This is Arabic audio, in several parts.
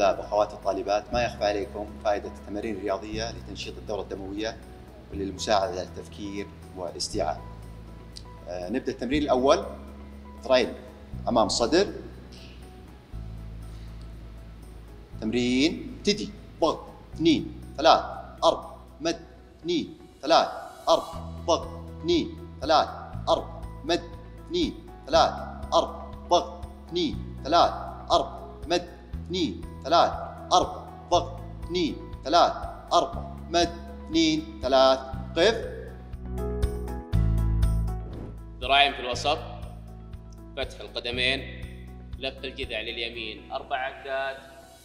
الطلاب واخواتي الطالبات ما يخفى عليكم فائدة التمارين الرياضية لتنشيط الدورة الدموية وللمساعدة على التفكير والاستيعاب آه نبدأ التمرين الأول ترين أمام الصدر تمرين ابتدي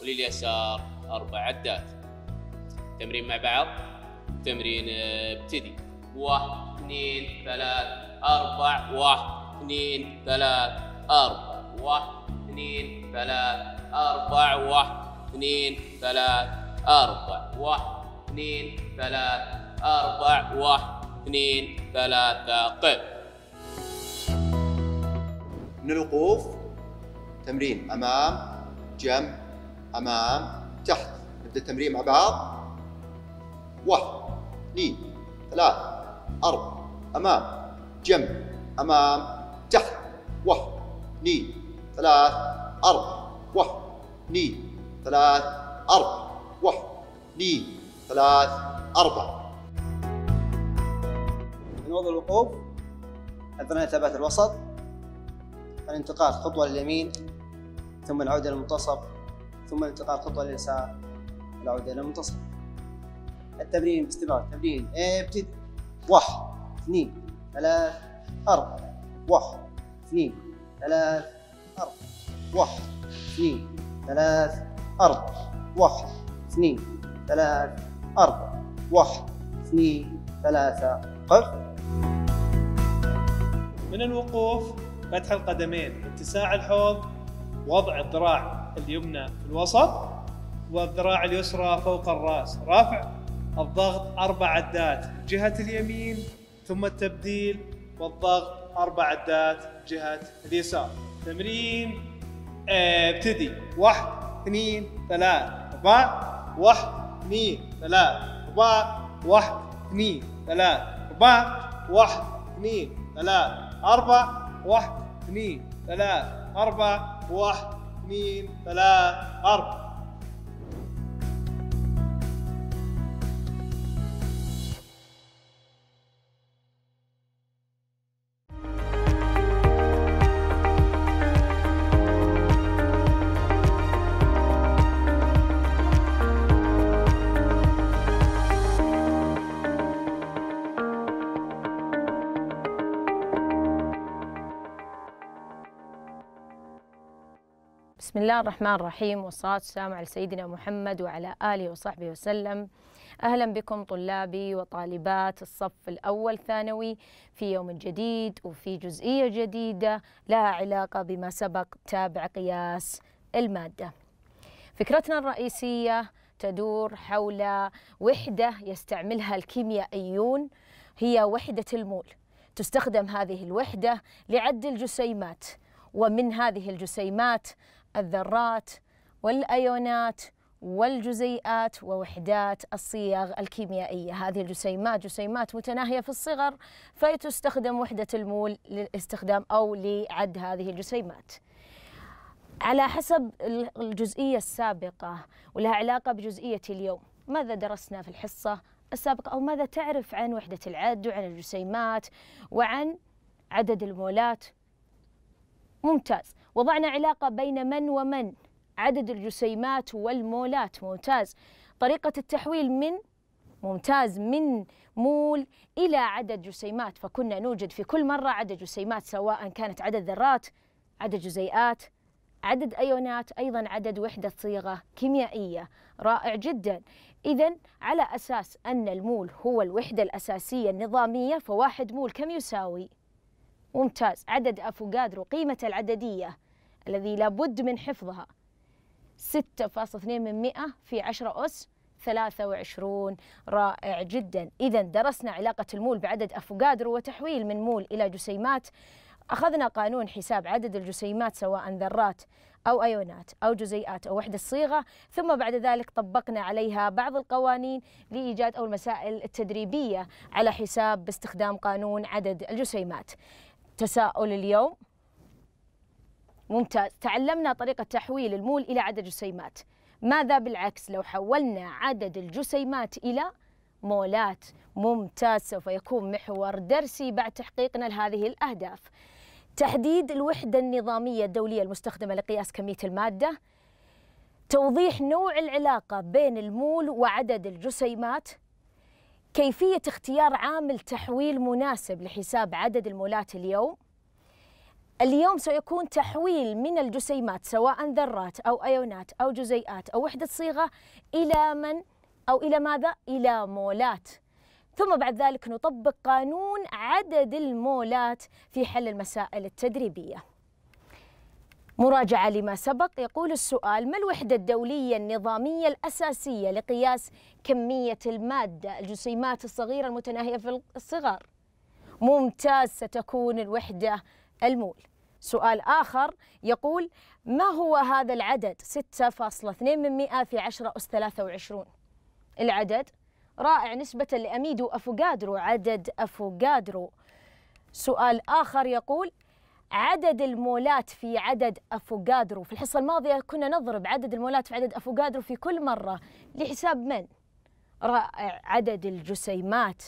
ولليسار أربع عدات تمرين مع بعض تمرين آه، ابتدي واحد اثنين ثلاث أربع واحد اثنين ثلاث أربع واحد اثنين ثلاث أربع واحد اثنين ثلاث أربع واحد اثنين ثلاث أربع واحد اثنين ثلاثة قف من الوقوف تمرين أمام جنب امام تحت نبدا التمرين مع بعض واحد اثنين ثلاث اربع امام جنب امام تحت واحد اثنين ثلاث اربع واحد اثنين ثلاث اربع واحد اثنين ثلاث اربع من وضع الوقوف اثناء ثبات الوسط الانتقال خطوه لليمين ثم العوده للمنتصف ثم التقاء الخطوة اليسار العودة إلى المنتصف التمرين باستمرار التمرين إيه، ابتدي واحد اثنين ثلاث أربع واحد اثنين ثلاث أربع واحد اثنين ثلاث أربع واحد اثنين ثلاث أربع واحد اثنين ثلاثة قف من الوقوف فتح القدمين اتساع الحوض وضع الذراع اليمنى في الوسط والذراع اليسرى فوق الراس رفع الضغط اربع عدات جهه اليمين ثم التبديل والضغط اربع عدات جهه اليسار تمرين آه، ابتدي واحد اثنين ثلاث اربع واحد اثنين ثلاث اربع واحد اثنين ثلاث اربع واحد اثنين ثلاث اربع واحد اثنين ثلاث اربع واحد اثنين ثلاث أربعة الله الرحمن الرحيم والصلاة والسلام على سيدنا محمد وعلى آله وصحبه وسلم أهلا بكم طلابي وطالبات الصف الأول ثانوي في يوم جديد وفي جزئية جديدة لها علاقة بما سبق تابع قياس المادة فكرتنا الرئيسية تدور حول وحدة يستعملها الكيميائيون هي وحدة المول تستخدم هذه الوحدة لعد الجسيمات ومن هذه الجسيمات الذرات والايونات والجزيئات ووحدات الصيغ الكيميائية هذه الجسيمات جسيمات متناهية في الصغر فتستخدم وحدة المول للاستخدام أو لعد هذه الجسيمات على حسب الجزئية السابقة ولها علاقة بجزئية اليوم ماذا درسنا في الحصة السابقة أو ماذا تعرف عن وحدة العد وعن الجسيمات وعن عدد المولات ممتاز وضعنا علاقة بين من ومن عدد الجسيمات والمولات ممتاز طريقة التحويل من ممتاز من مول إلى عدد جسيمات فكنا نوجد في كل مرة عدد جسيمات سواء كانت عدد ذرات عدد جزيئات عدد أيونات أيضا عدد وحدة صيغة كيميائية رائع جدا إذا على أساس أن المول هو الوحدة الأساسية النظامية فواحد مول كم يساوي؟ ممتاز عدد أفوكادرو قيمة العددية الذي لابد من حفظها 6.2 من في 10 أس 23 رائع جدا إذا درسنا علاقة المول بعدد أفوكادرو وتحويل من مول إلى جسيمات أخذنا قانون حساب عدد الجسيمات سواء ذرات أو أيونات أو جزيئات أو وحدة صيغة ثم بعد ذلك طبقنا عليها بعض القوانين لإيجاد أو المسائل التدريبية على حساب باستخدام قانون عدد الجسيمات تساؤل اليوم ممتاز تعلمنا طريقة تحويل المول إلى عدد جسيمات ماذا بالعكس لو حولنا عدد الجسيمات إلى مولات ممتاز سوف يكون محور درسي بعد تحقيقنا لهذه الأهداف تحديد الوحدة النظامية الدولية المستخدمة لقياس كمية المادة توضيح نوع العلاقة بين المول وعدد الجسيمات كيفية اختيار عامل تحويل مناسب لحساب عدد المولات اليوم اليوم سيكون تحويل من الجسيمات سواء ذرات أو أيونات أو جزيئات أو وحدة صيغة إلى من أو إلى ماذا؟ إلى مولات ثم بعد ذلك نطبق قانون عدد المولات في حل المسائل التدريبية مراجعة لما سبق يقول السؤال ما الوحدة الدولية النظامية الأساسية لقياس كمية المادة الجسيمات الصغيرة المتناهية في الصغر؟ ممتاز ستكون الوحدة المول سؤال آخر يقول ما هو هذا العدد 6.2 من 100 في 10 أس 23 العدد رائع نسبة لأميدو أفوغادرو عدد أفوغادرو سؤال آخر يقول عدد المولات في عدد أفوغادرو في الحصة الماضية كنا نضرب عدد المولات في عدد أفوغادرو في كل مرة لحساب من؟ رائع عدد الجسيمات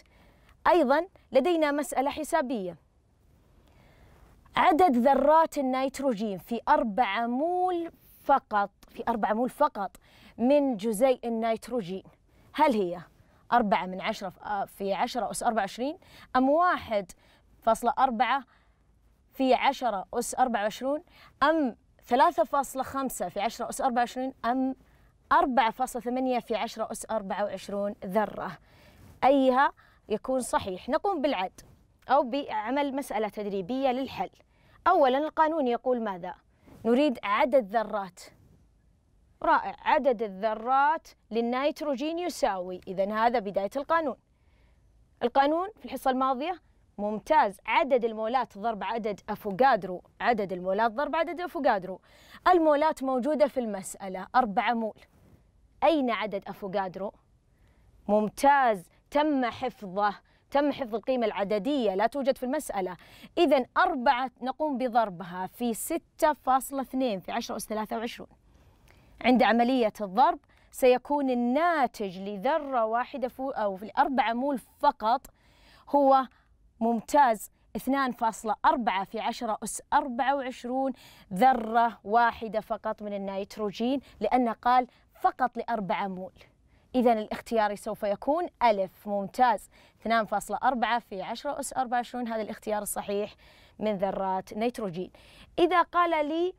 أيضا لدينا مسألة حسابية عدد ذرات النيتروجين في 4 مول فقط في 4 مول فقط من جزيء النيتروجين هل هي 4 من 10 آه، في 10 أس 24 أم 1 فاصلة 4 في 10 أس 24 أم 3.5 في 10 أس 24 أم 4.8 في 10 أس 24 ذرة أيها يكون صحيح نقوم بالعد أو بعمل مسألة تدريبية للحل أولا القانون يقول ماذا؟ نريد عدد ذرات رائع عدد الذرات للنيتروجين يساوي إذا هذا بداية القانون القانون في الحصة الماضية ممتاز عدد المولات ضرب عدد أفوغادرو عدد المولات ضرب عدد أفوغادرو المولات موجودة في المسألة أربعة مول أين عدد أفوغادرو؟ ممتاز تم حفظه تم حفظ القيمة العددية لا توجد في المسألة إذا أربعة نقوم بضربها في 6.2 في 10 أس 23 عند عملية الضرب سيكون الناتج لذرة واحدة أو في لأربعة مول فقط هو ممتاز 2.4 في 10 أس 24 ذرة واحدة فقط من النيتروجين لأنه قال فقط لأربعة مول إذا الاختياري سوف يكون ألف ممتاز 2.4 في 10 أس 24 هذا الاختيار الصحيح من ذرات نيتروجين إذا قال لي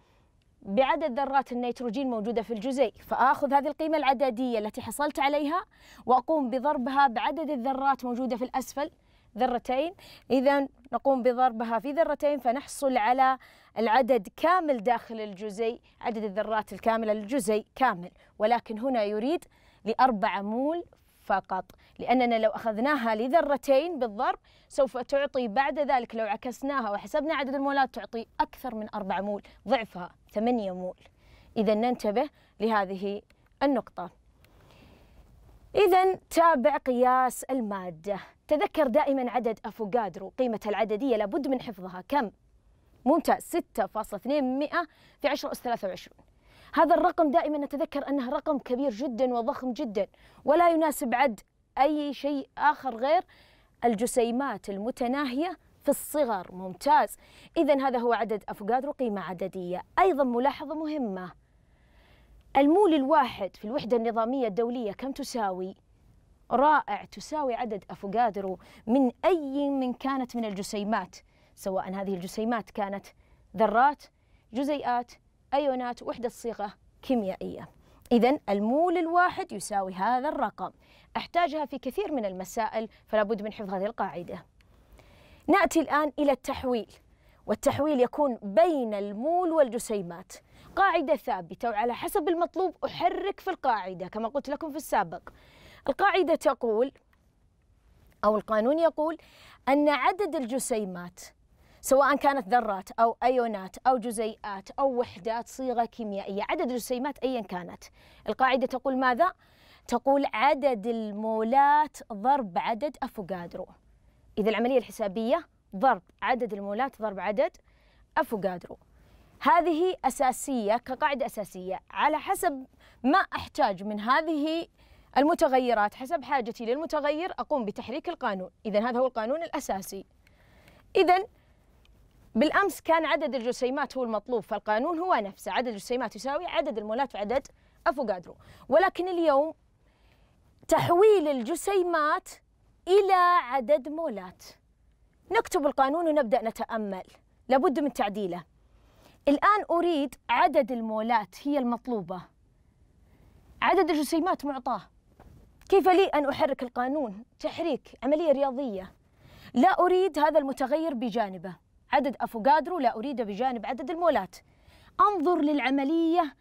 بعدد ذرات النيتروجين موجودة في الجزيء فآخذ هذه القيمة العددية التي حصلت عليها وأقوم بضربها بعدد الذرات موجودة في الأسفل ذرتين إذا نقوم بضربها في ذرتين فنحصل على العدد كامل داخل الجزيء عدد الذرات الكاملة للجزيء كامل ولكن هنا يريد لأربعة مول فقط لأننا لو أخذناها لذرتين بالضرب سوف تعطي بعد ذلك لو عكسناها وحسبنا عدد المولات تعطي أكثر من أربعة مول ضعفها ثمانية مول إذا ننتبه لهذه النقطة إذا تابع قياس المادة تذكر دائما عدد أفوكادرو قيمة العددية لابد من حفظها كم؟ ممتاز 6.2 في 10 أس 23 هذا الرقم دائما نتذكر أنه رقم كبير جدا وضخم جدا ولا يناسب عد أي شيء آخر غير الجسيمات المتناهية في الصغر ممتاز إذا هذا هو عدد أفوكادرو قيمة عددية أيضا ملاحظة مهمة المول الواحد في الوحدة النظامية الدولية كم تساوي؟ رائع تساوي عدد أفوكادرو من أي من كانت من الجسيمات سواء هذه الجسيمات كانت ذرات جزيئات أيونات وحدة صيغة كيميائية إذا المول الواحد يساوي هذا الرقم أحتاجها في كثير من المسائل فلا بد من حفظ هذه القاعدة نأتي الآن إلى التحويل والتحويل يكون بين المول والجسيمات قاعدة ثابتة وعلى حسب المطلوب أحرك في القاعدة كما قلت لكم في السابق القاعدة تقول أو القانون يقول أن عدد الجسيمات سواء كانت ذرات أو أيونات أو جزيئات أو وحدات صيغة كيميائية عدد الجسيمات أيا كانت القاعدة تقول ماذا؟ تقول عدد المولات ضرب عدد أفوكادرو إذا العملية الحسابية ضرب عدد المولات ضرب عدد أفوكادرو هذه أساسية كقاعدة أساسية على حسب ما أحتاج من هذه المتغيرات حسب حاجتي للمتغير أقوم بتحريك القانون إذا هذا هو القانون الأساسي إذا بالأمس كان عدد الجسيمات هو المطلوب فالقانون هو نفسه عدد الجسيمات يساوي عدد المولات في عدد أفوكادرو ولكن اليوم تحويل الجسيمات إلى عدد مولات نكتب القانون ونبدأ نتأمل لابد من تعديله الآن أريد عدد المولات هي المطلوبة عدد الجسيمات معطاه كيف لي أن أحرك القانون تحريك عملية رياضية لا أريد هذا المتغير بجانبه عدد أفوكادرو لا أريده بجانب عدد المولات أنظر للعملية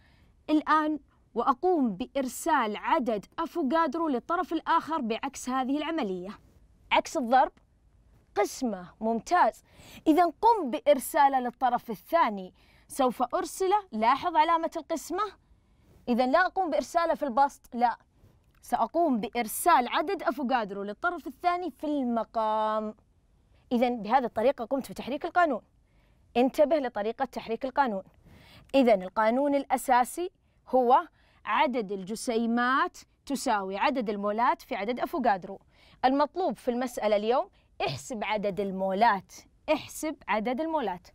الآن وأقوم بإرسال عدد أفوكادرو للطرف الآخر بعكس هذه العملية عكس الضرب قسمة ممتاز إذا قم بإرساله للطرف الثاني سوف أرسله لاحظ علامة القسمة إذا لا أقوم بإرساله في البسط لا سأقوم بإرسال عدد أفوكادرو للطرف الثاني في المقام إذا بهذه الطريقة قمت بتحريك القانون انتبه لطريقة تحريك القانون إذا القانون الأساسي هو عدد الجسيمات تساوي عدد المولات في عدد أفوكادرو المطلوب في المسألة اليوم احسب عدد المولات احسب عدد المولات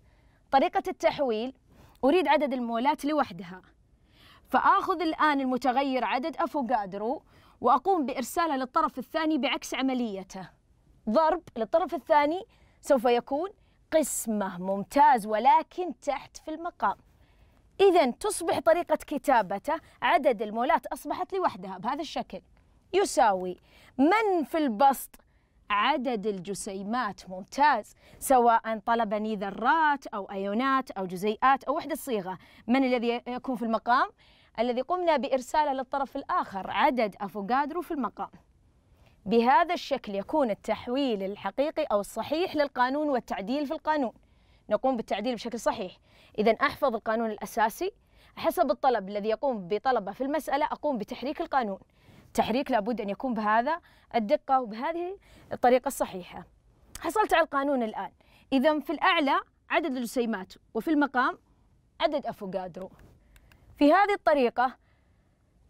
طريقة التحويل أريد عدد المولات لوحدها فآخذ الآن المتغير عدد أفوكادرو وأقوم بإرساله للطرف الثاني بعكس عمليته ضرب للطرف الثاني سوف يكون قسمة ممتاز ولكن تحت في المقام إذا تصبح طريقة كتابته عدد المولات أصبحت لوحدها بهذا الشكل يساوي من في البسط عدد الجسيمات ممتاز سواء طلبني ذرات أو أيونات أو جزيئات أو وحدة صيغة من الذي يكون في المقام؟ الذي قمنا بإرساله للطرف الآخر عدد أفوغادرو في المقام بهذا الشكل يكون التحويل الحقيقي أو الصحيح للقانون والتعديل في القانون نقوم بالتعديل بشكل صحيح إذا أحفظ القانون الأساسي حسب الطلب الذي يقوم بطلبه في المسألة أقوم بتحريك القانون التحريك لابد أن يكون بهذا الدقة وبهذه الطريقة الصحيحة حصلت على القانون الآن إذا في الأعلى عدد الجسيمات وفي المقام عدد أفوكادرو في هذه الطريقة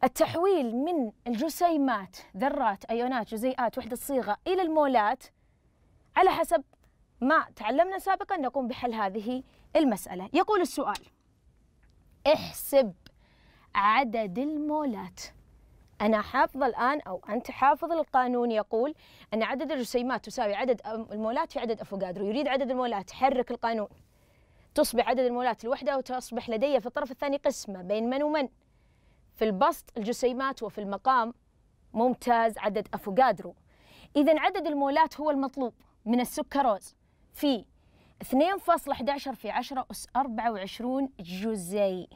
التحويل من الجسيمات ذرات أيونات جزيئات وحدة صيغة إلى المولات على حسب ما تعلمنا سابقا نقوم بحل هذه المسألة يقول السؤال احسب عدد المولات أنا حافظ الآن أو أنت حافظ القانون يقول أن عدد الجسيمات تساوي عدد المولات في عدد أفوكادرو يريد عدد المولات حرك القانون تصبح عدد المولات الوحدة وتصبح لدي في الطرف الثاني قسمة بين من ومن في البسط الجسيمات وفي المقام ممتاز عدد أفوكادرو إذا عدد المولات هو المطلوب من السكروز في 2.11 في 10 أس 24 جزيء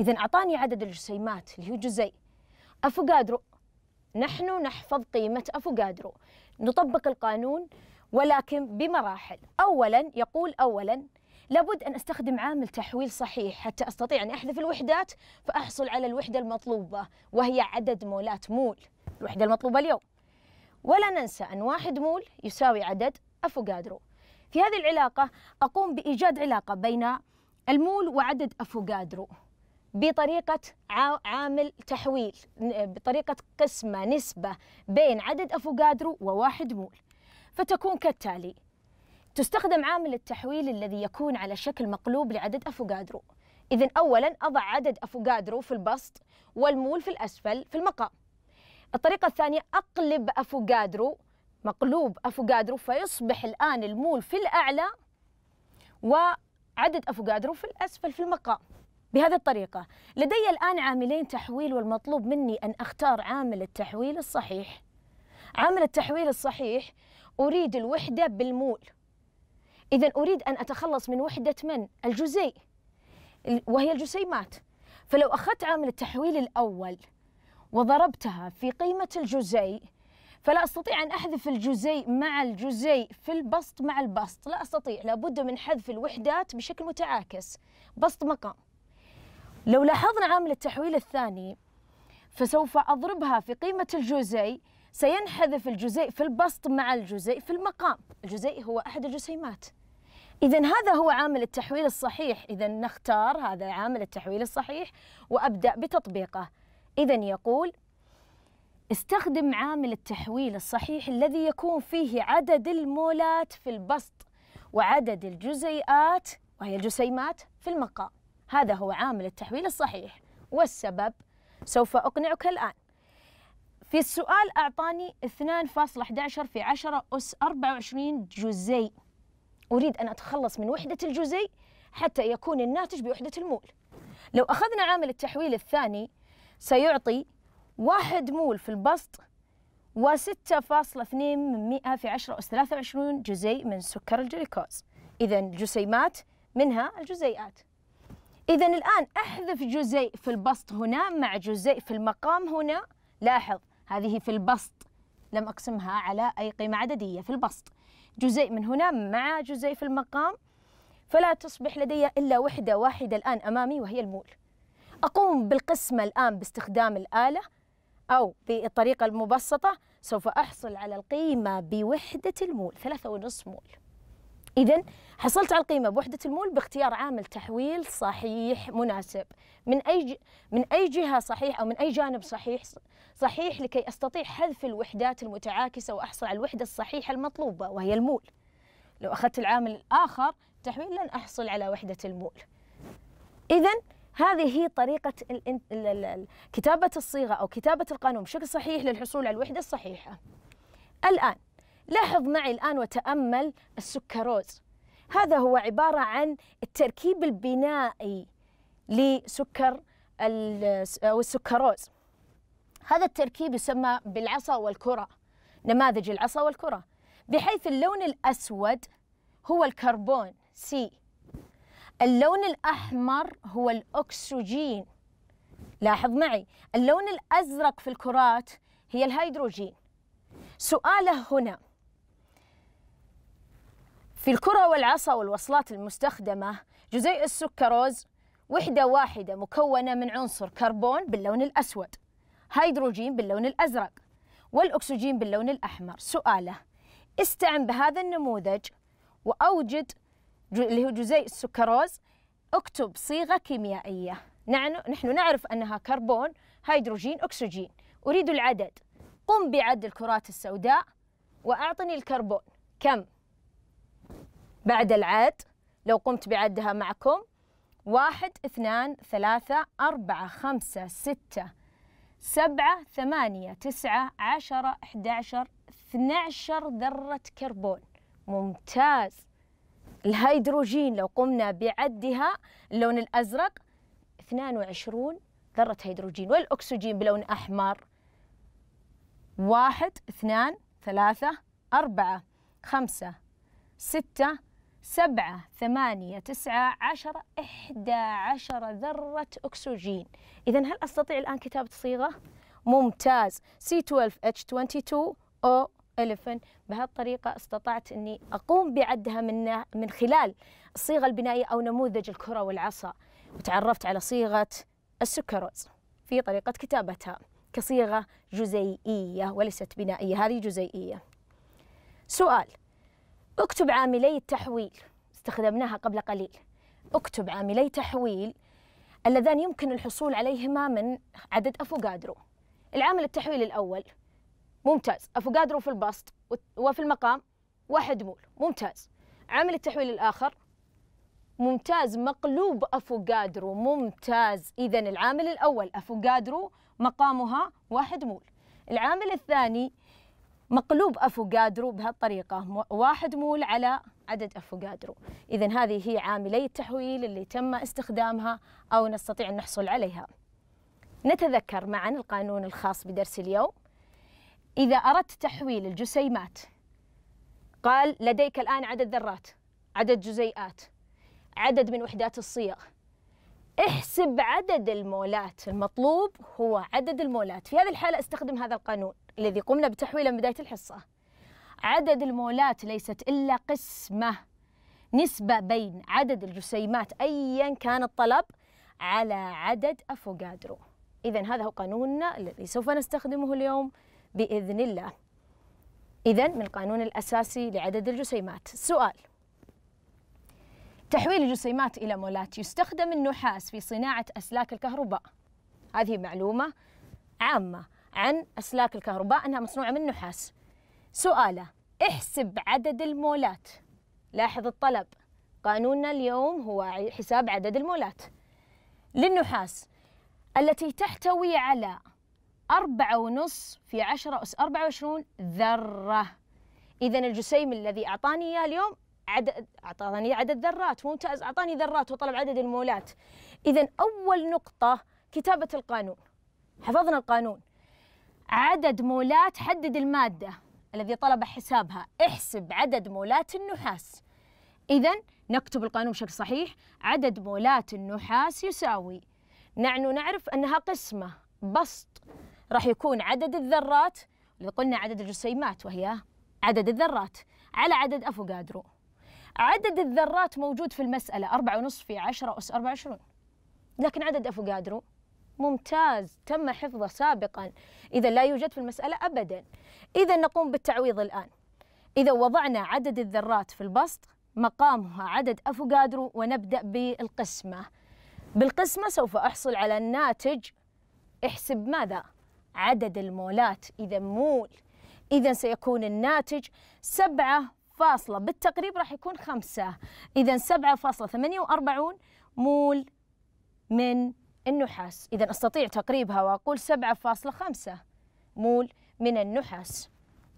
إذا أعطاني عدد الجسيمات اللي هو جزيء أفوكادرو نحن نحفظ قيمة أفوكادرو نطبق القانون ولكن بمراحل أولا يقول أولا لابد أن أستخدم عامل تحويل صحيح حتى أستطيع أن أحذف الوحدات فأحصل على الوحدة المطلوبة وهي عدد مولات مول الوحدة المطلوبة اليوم ولا ننسى أن واحد مول يساوي عدد أفوكادرو في هذه العلاقة أقوم بإيجاد علاقة بين المول وعدد أفوكادرو بطريقة عامل تحويل بطريقة قسمة نسبة بين عدد أفوكادرو وواحد مول فتكون كالتالي تستخدم عامل التحويل الذي يكون على شكل مقلوب لعدد أفوكادرو إذا أولا أضع عدد أفوكادرو في البسط والمول في الأسفل في المقام الطريقة الثانية أقلب أفوكادرو مقلوب أفوكادرو فيصبح الآن المول في الأعلى وعدد أفوكادرو في الأسفل في المقام بهذه الطريقة لدي الآن عاملين تحويل والمطلوب مني أن أختار عامل التحويل الصحيح عامل التحويل الصحيح أريد الوحدة بالمول إذا أريد أن أتخلص من وحدة من؟ الجزيء وهي الجسيمات فلو أخذت عامل التحويل الأول وضربتها في قيمة الجزيء فلا أستطيع أن أحذف الجزيء مع الجزيء في البسط مع البسط لا أستطيع لابد من حذف الوحدات بشكل متعاكس بسط مقام لو لاحظنا عامل التحويل الثاني فسوف أضربها في قيمة الجزيء سينحذف الجزيء في البسط مع الجزيء في المقام الجزيء هو أحد الجسيمات إذا هذا هو عامل التحويل الصحيح، إذا نختار هذا عامل التحويل الصحيح وأبدأ بتطبيقه. إذا يقول: استخدم عامل التحويل الصحيح الذي يكون فيه عدد المولات في البسط وعدد الجزيئات وهي الجسيمات في المقام. هذا هو عامل التحويل الصحيح، والسبب سوف أقنعك الآن. في السؤال أعطاني 2.11 في 10 أس 24 جزيء أريد أن أتخلص من وحدة الجزيء حتى يكون الناتج بوحدة المول لو أخذنا عامل التحويل الثاني سيعطي واحد مول في البسط و6.2 من في 10 أس 23 جزيء من سكر الجليكوز إذا الجسيمات منها الجزيئات إذا الآن أحذف جزيء في البسط هنا مع جزيء في المقام هنا لاحظ هذه في البسط لم أقسمها على أي قيمة عددية في البسط جزيء من هنا مع جزيء في المقام فلا تصبح لدي إلا وحدة واحدة الآن أمامي وهي المول أقوم بالقسمة الآن باستخدام الآلة أو بالطريقة المبسطة سوف أحصل على القيمة بوحدة المول ثلاثة ونصف مول إذا حصلت على القيمة بوحدة المول باختيار عامل تحويل صحيح مناسب من أي من أي جهة صحيح أو من أي جانب صحيح صحيح لكي أستطيع حذف الوحدات المتعاكسة وأحصل على الوحدة الصحيحة المطلوبة وهي المول لو أخذت العامل الآخر تحويل لن أحصل على وحدة المول إذا هذه هي طريقة كتابة الصيغة أو كتابة القانون بشكل صحيح للحصول على الوحدة الصحيحة الآن لاحظ معي الآن وتأمل السكروز هذا هو عبارة عن التركيب البنائي لسكر أو السكروز هذا التركيب يسمى بالعصا والكرة نماذج العصا والكرة بحيث اللون الأسود هو الكربون سي اللون الأحمر هو الأكسجين لاحظ معي اللون الأزرق في الكرات هي الهيدروجين سؤاله هنا في الكرة والعصا والوصلات المستخدمة جزيء السكروز وحدة واحدة مكونة من عنصر كربون باللون الأسود هيدروجين باللون الأزرق والأكسجين باللون الأحمر سؤاله استعن بهذا النموذج وأوجد اللي هو جزيء السكروز اكتب صيغة كيميائية نحن نعرف أنها كربون هيدروجين أكسجين أريد العدد قم بعد الكرات السوداء وأعطني الكربون كم؟ بعد العد لو قمت بعدها معكم واحد اثنان ثلاثة أربعة خمسة ستة سبعة ثمانية تسعة عشرة أحد عشر اثنى عشر ذرة كربون ممتاز الهيدروجين لو قمنا بعدها اللون الأزرق اثنان وعشرون ذرة هيدروجين والأكسجين بلون أحمر واحد اثنان ثلاثة أربعة خمسة ستة سبعة ثمانية تسعة عشرة إحدى عشرة ذرة أكسجين إذا هل أستطيع الآن كتابة صيغة؟ ممتاز C12H22O إلفن 11 بهالطريقه استطعت أني أقوم بعدها من, من خلال الصيغة البنائية أو نموذج الكرة والعصا وتعرفت على صيغة السكروز في طريقة كتابتها كصيغة جزيئية وليست بنائية هذه جزيئية سؤال اكتب عاملي التحويل استخدمناها قبل قليل اكتب عاملي تحويل اللذان يمكن الحصول عليهما من عدد أفوكادرو العامل التحويل الأول ممتاز أفوكادرو في البسط وفي المقام واحد مول ممتاز عامل التحويل الآخر ممتاز مقلوب أفوكادرو ممتاز إذا العامل الأول أفوكادرو مقامها واحد مول العامل الثاني مقلوب افوكادرو بهالطريقه واحد مول على عدد افوكادرو اذا هذه هي عاملي التحويل اللي تم استخدامها او نستطيع ان نحصل عليها نتذكر معا القانون الخاص بدرس اليوم اذا اردت تحويل الجسيمات قال لديك الان عدد ذرات عدد جزيئات عدد من وحدات الصيغ احسب عدد المولات المطلوب هو عدد المولات في هذه الحالة استخدم هذا القانون الذي قمنا بتحويله من بداية الحصة عدد المولات ليست إلا قسمة نسبة بين عدد الجسيمات أيا كان الطلب على عدد أفوكادرو إذا هذا هو قانوننا الذي سوف نستخدمه اليوم بإذن الله إذا من القانون الأساسي لعدد الجسيمات سؤال تحويل الجسيمات إلى مولات يستخدم النحاس في صناعة أسلاك الكهرباء هذه معلومة عامة عن أسلاك الكهرباء أنها مصنوعة من نحاس سؤاله احسب عدد المولات لاحظ الطلب قانوننا اليوم هو حساب عدد المولات للنحاس التي تحتوي على أربعة ونص في عشرة أس أربعة وعشرون ذرة إذا الجسيم الذي أعطاني إياه اليوم عدد أعطاني عدد ذرات ممتاز أعطاني ذرات وطلب عدد المولات إذا أول نقطة كتابة القانون حفظنا القانون عدد مولات حدد المادة الذي طلب حسابها احسب عدد مولات النحاس إذا نكتب القانون بشكل صحيح عدد مولات النحاس يساوي نحن نعرف أنها قسمة بسط راح يكون عدد الذرات اللي قلنا عدد الجسيمات وهي عدد الذرات على عدد أفوكادرو عدد الذرات موجود في المسألة أربعة ونصف في 10 أس 24 لكن عدد أفوكادرو ممتاز تم حفظه سابقا إذا لا يوجد في المسألة أبدا إذا نقوم بالتعويض الآن إذا وضعنا عدد الذرات في البسط مقامها عدد أفوكادرو ونبدأ بالقسمة بالقسمة سوف أحصل على الناتج احسب ماذا؟ عدد المولات إذا مول إذا سيكون الناتج سبعة فاصلة بالتقريب راح يكون خمسة إذا سبعة فاصلة ثمانية وأربعون مول من النحاس إذا أستطيع تقريبها وأقول 7.5 مول من النحاس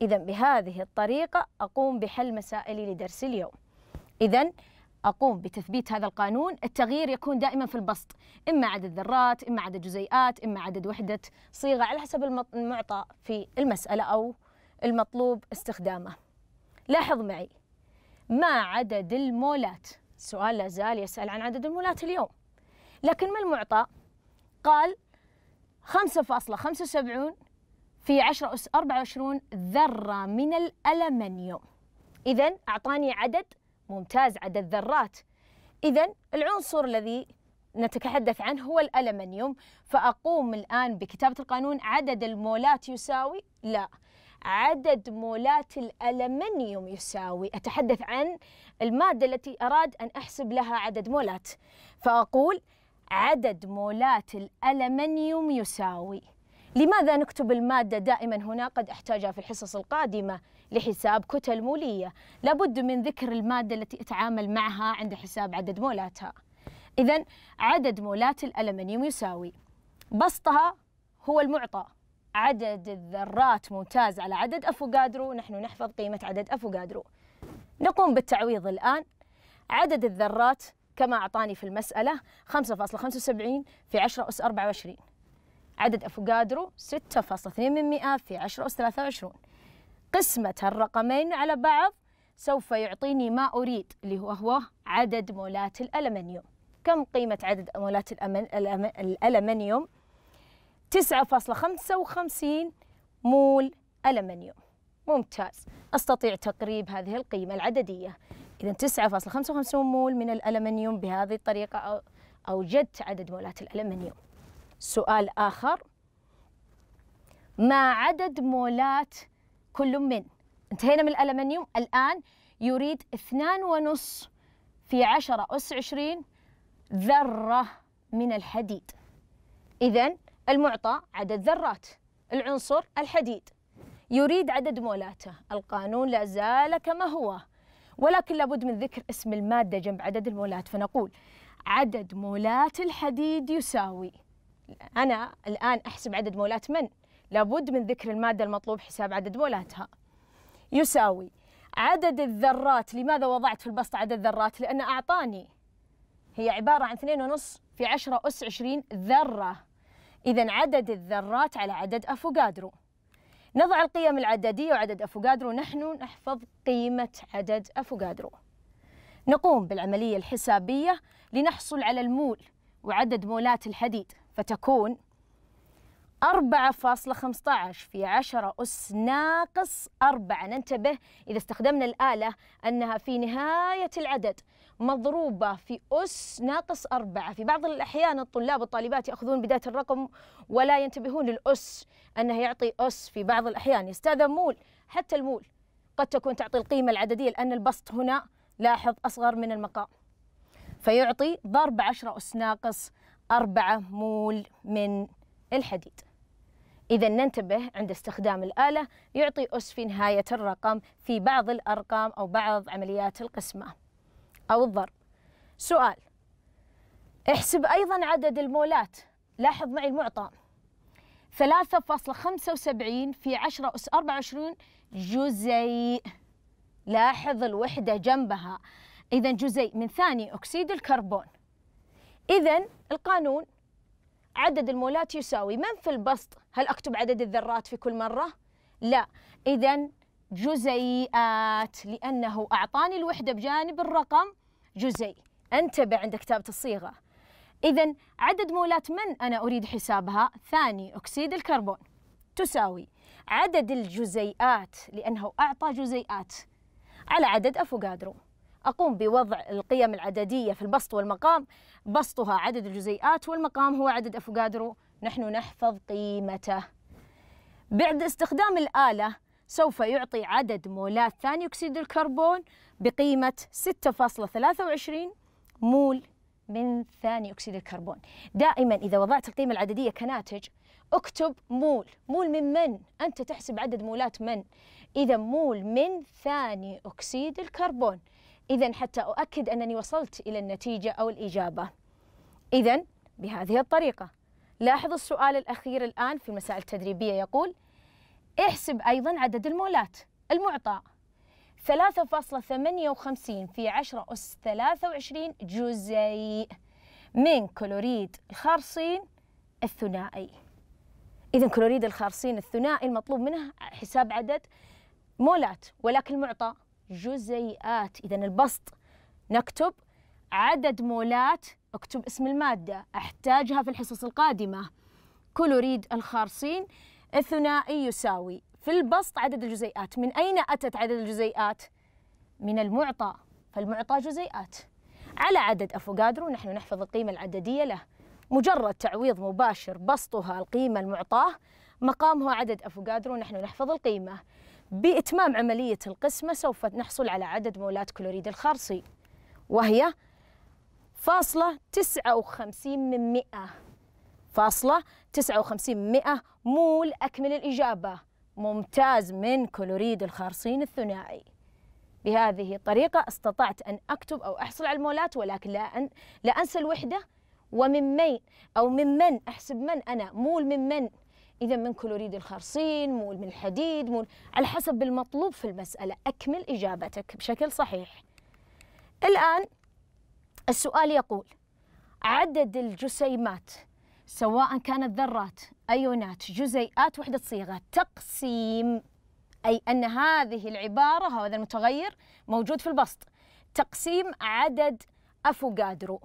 إذا بهذه الطريقة أقوم بحل مسائلي لدرس اليوم إذا أقوم بتثبيت هذا القانون التغيير يكون دائما في البسط إما عدد ذرات إما عدد جزيئات إما عدد وحدة صيغة على حسب المعطى في المسألة أو المطلوب استخدامه لاحظ معي ما عدد المولات سؤال لازال يسأل عن عدد المولات اليوم لكن ما المعطى؟ قال 5.75 في 10 أس 24 ذرة من الألمنيوم إذا أعطاني عدد ممتاز عدد ذرات إذا العنصر الذي نتحدث عنه هو الألمنيوم فأقوم الآن بكتابة القانون عدد المولات يساوي لا عدد مولات الألمنيوم يساوي أتحدث عن المادة التي أراد أن أحسب لها عدد مولات فأقول عدد مولات الألمنيوم يساوي لماذا نكتب المادة دائما هنا قد أحتاجها في الحصص القادمة لحساب كتل مولية لابد من ذكر المادة التي أتعامل معها عند حساب عدد مولاتها إذا عدد مولات الألمنيوم يساوي بسطها هو المعطى عدد الذرات ممتاز على عدد أفوغادرو نحن نحفظ قيمة عدد أفوغادرو نقوم بالتعويض الآن عدد الذرات كما أعطاني في المسألة 5.75 في 10 أس 24 عدد أفوكادرو 6.2% في 10 أس 23 قسمة هالرقمين على بعض سوف يعطيني ما أريد اللي هو عدد مولات الألمنيوم كم قيمة عدد مولات الألمنيوم؟ 9.55 مول ألمنيوم ممتاز أستطيع تقريب هذه القيمة العددية إذا 9.55 مول من الألمنيوم بهذه الطريقة أوجدت عدد مولات الألمنيوم سؤال آخر ما عدد مولات كل من انتهينا من الألمنيوم الآن يريد اثنان ونصف في 10 أس 20 ذرة من الحديد إذا المعطى عدد ذرات العنصر الحديد يريد عدد مولاته القانون لا زال كما هو ولكن لابد من ذكر اسم المادة جنب عدد المولات فنقول عدد مولات الحديد يساوي أنا الآن أحسب عدد مولات من؟ لابد من ذكر المادة المطلوب حساب عدد مولاتها يساوي عدد الذرات لماذا وضعت في البسط عدد الذرات؟ لأن أعطاني هي عبارة عن 2.5 في 10 أس 20 ذرة إذا عدد الذرات على عدد أفوكادرو نضع القيم العددية وعدد أفوكادرو نحن نحفظ قيمة عدد أفوكادرو نقوم بالعملية الحسابية لنحصل على المول وعدد مولات الحديد فتكون 4.15 في 10 أس ناقص 4 ننتبه إذا استخدمنا الآلة أنها في نهاية العدد مضروبة في أس ناقص أربعة في بعض الأحيان الطلاب والطالبات يأخذون بداية الرقم ولا ينتبهون للأس أنه يعطي أس في بعض الأحيان يستاذن مول حتى المول قد تكون تعطي القيمة العددية لأن البسط هنا لاحظ أصغر من المقام فيعطي ضرب عشرة أس ناقص أربعة مول من الحديد إذا ننتبه عند استخدام الآلة يعطي أس في نهاية الرقم في بعض الأرقام أو بعض عمليات القسمة أو الضرب سؤال احسب أيضا عدد المولات لاحظ معي المعطى 3.75 في 10 أس 24 جزيء لاحظ الوحدة جنبها إذا جزيء من ثاني أكسيد الكربون إذا القانون عدد المولات يساوي من في البسط هل أكتب عدد الذرات في كل مرة؟ لا إذا جزيئات لأنه أعطاني الوحدة بجانب الرقم جزيء انتبه عند كتابة الصيغة إذا عدد مولات من أنا أريد حسابها ثاني أكسيد الكربون تساوي عدد الجزيئات لأنه أعطى جزيئات على عدد أفوكادرو أقوم بوضع القيم العددية في البسط والمقام بسطها عدد الجزيئات والمقام هو عدد أفوكادرو نحن نحفظ قيمته بعد استخدام الآلة سوف يعطي عدد مولات ثاني أكسيد الكربون بقيمة 6.23 مول من ثاني أكسيد الكربون دائما إذا وضعت القيمة العددية كناتج اكتب مول مول من من أنت تحسب عدد مولات من إذا مول من ثاني أكسيد الكربون إذا حتى أؤكد أنني وصلت إلى النتيجة أو الإجابة إذا بهذه الطريقة لاحظ السؤال الأخير الآن في المسائل التدريبية يقول احسب أيضا عدد المولات المعطى 3.58 في 10 أس 23 جزيء من كلوريد الخارصين الثنائي إذا كلوريد الخارصين الثنائي المطلوب منه حساب عدد مولات ولكن المعطى جزيئات إذا البسط نكتب عدد مولات اكتب اسم المادة أحتاجها في الحصص القادمة كلوريد الخارصين الثنائي يساوي في البسط عدد الجزيئات من أين أتت عدد الجزيئات؟ من المعطى فالمعطى جزيئات على عدد أفوكادرو نحن نحفظ القيمة العددية له مجرد تعويض مباشر بسطها القيمة المعطاة مقامها عدد أفوكادرو نحن نحفظ القيمة بإتمام عملية القسمة سوف نحصل على عدد مولات كلوريد الخرصي وهي فاصلة 59 من 100 فاصلة 59 من 100 مول أكمل الإجابة ممتاز من كلوريد الخارصين الثنائي بهذه الطريقة استطعت أن أكتب أو أحصل على المولات ولكن لا, أن لا أنسى الوحدة ومن مي أو من من أحسب من أنا مول من من إذا من كلوريد الخرصين مول من الحديد مول على حسب المطلوب في المسألة أكمل إجابتك بشكل صحيح الآن السؤال يقول عدد الجسيمات سواء كانت ذرات أيونات جزيئات وحدة صيغة تقسيم أي أن هذه العبارة هذا المتغير موجود في البسط تقسيم عدد أفوغادرو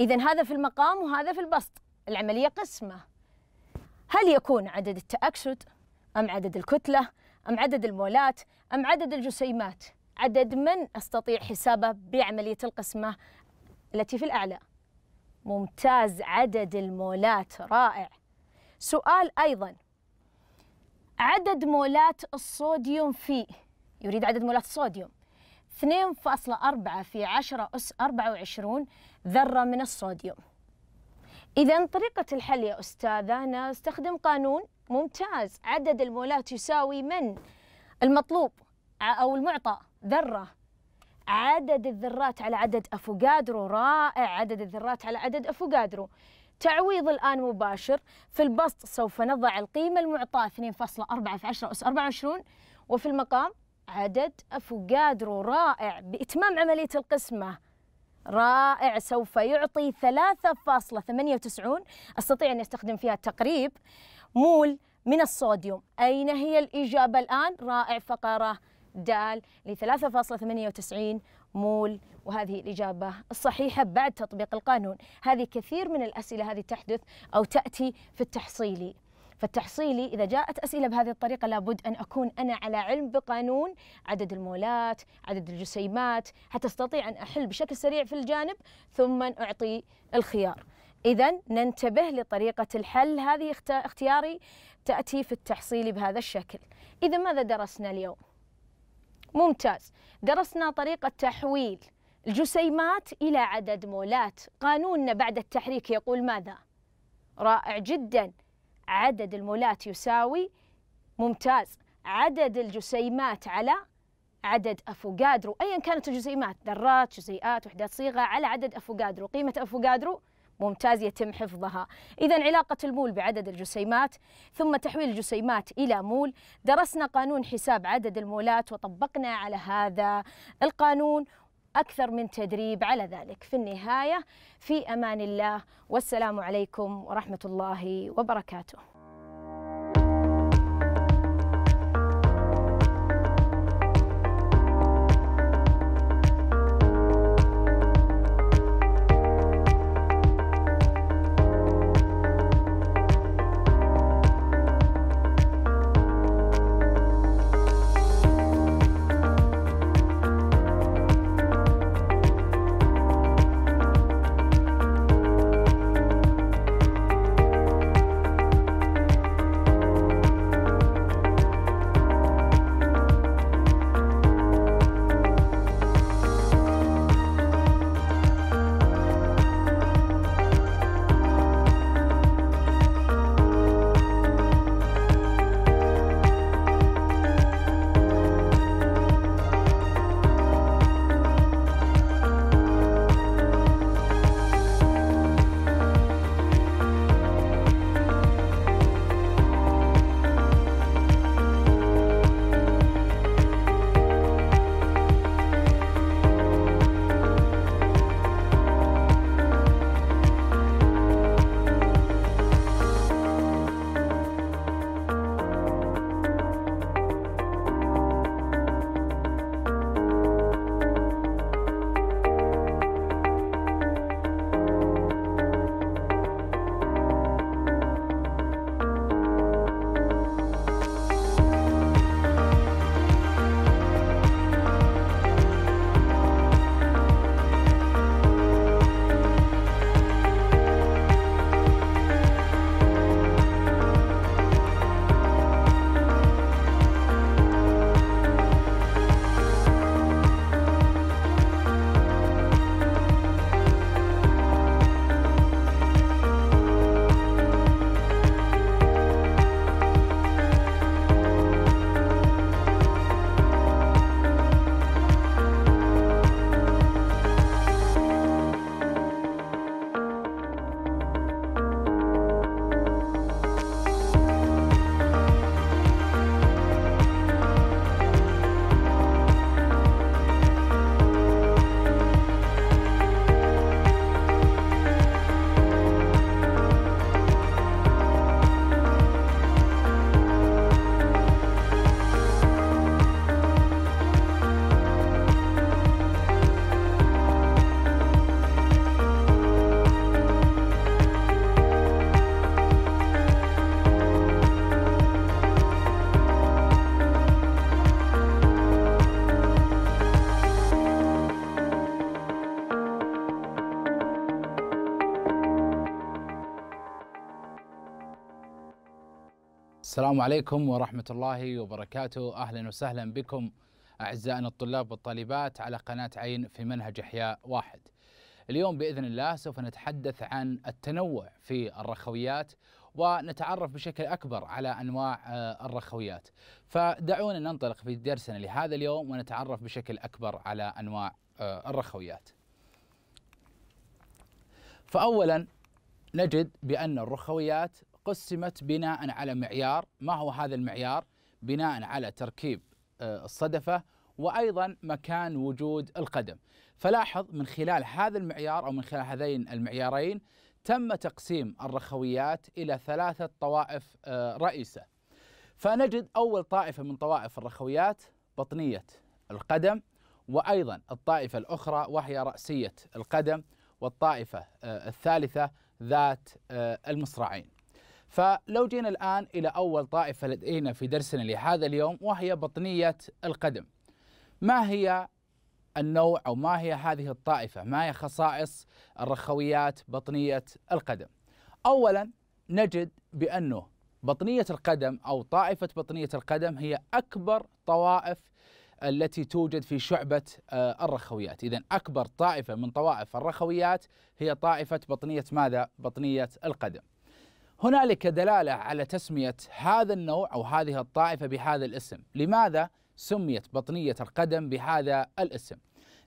إذا هذا في المقام وهذا في البسط العملية قسمة هل يكون عدد التأكسد أم عدد الكتلة أم عدد المولات أم عدد الجسيمات عدد من أستطيع حسابه بعملية القسمة التي في الأعلى ممتاز عدد المولات رائع سؤال أيضا عدد مولات الصوديوم في يريد عدد مولات الصوديوم 2.4 في 10 أس 24 ذرة من الصوديوم إذا طريقة الحل يا أستاذة نستخدم قانون ممتاز عدد المولات يساوي من المطلوب أو المعطى ذرة عدد الذرات على عدد أفوكادرو رائع عدد الذرات على عدد أفوكادرو تعويض الآن مباشر في البسط سوف نضع القيمة المعطاة 2.4 في 10 أس 24 وفي المقام عدد أفوكادرو رائع بإتمام عملية القسمة رائع سوف يعطي 3.98 أستطيع أن أستخدم فيها تقريب مول من الصوديوم أين هي الإجابة الآن؟ رائع فقرة دال ل 3.98 مول وهذه الإجابة الصحيحة بعد تطبيق القانون هذه كثير من الأسئلة هذه تحدث أو تأتي في التحصيلي فالتحصيلي إذا جاءت أسئلة بهذه الطريقة لابد أن أكون أنا على علم بقانون عدد المولات عدد الجسيمات حتى أستطيع أن أحل بشكل سريع في الجانب ثم أعطي الخيار إذا ننتبه لطريقة الحل هذه اختياري تأتي في التحصيل بهذا الشكل إذا ماذا درسنا اليوم؟ ممتاز درسنا طريقة تحويل الجسيمات إلى عدد مولات قانوننا بعد التحريك يقول ماذا؟ رائع جدا عدد المولات يساوي ممتاز عدد الجسيمات على عدد أفوكادرو أيا كانت الجسيمات ذرات جزيئات وحدات صيغة على عدد أفوكادرو قيمة أفوكادرو ممتاز يتم حفظها إذا علاقة المول بعدد الجسيمات ثم تحويل الجسيمات إلى مول درسنا قانون حساب عدد المولات وطبقنا على هذا القانون أكثر من تدريب على ذلك في النهاية في أمان الله والسلام عليكم ورحمة الله وبركاته السلام عليكم ورحمة الله وبركاته أهلا وسهلا بكم أعزائنا الطلاب والطالبات على قناة عين في منهج إحياء واحد اليوم بإذن الله سوف نتحدث عن التنوع في الرخويات ونتعرف بشكل أكبر على أنواع آه، الرخويات فدعونا ننطلق في درسنا لهذا اليوم ونتعرف بشكل أكبر على أنواع آه، الرخويات فأولا نجد بأن الرخويات قسمت بناء على معيار ما هو هذا المعيار بناء على تركيب آه، الصدفة وأيضا مكان وجود القدم فلاحظ من خلال هذا المعيار أو من خلال هذين المعيارين تم تقسيم الرخويات إلى ثلاثة طوائف آه، رئيسة فنجد أول طائفة من طوائف الرخويات بطنية القدم وأيضا الطائفة الأخرى وهي رأسية القدم والطائفة آه، الثالثة ذات المصراعين فلو جينا الآن إلى أول طائفة لدينا في درسنا لهذا اليوم وهي بطنية القدم ما هي النوع أو ما هي هذه الطائفة ما هي خصائص الرخويات بطنية القدم أولا نجد بأنه بطنية القدم أو طائفة بطنية القدم هي أكبر طوائف التي توجد في شعبة آه، الرخويات إذا أكبر طائفة من طوائف الرخويات هي طائفة بطنية ماذا؟ بطنية القدم هنالك دلاله على تسميه هذا النوع او هذه الطائفه بهذا الاسم، لماذا سميت بطنيه القدم بهذا الاسم؟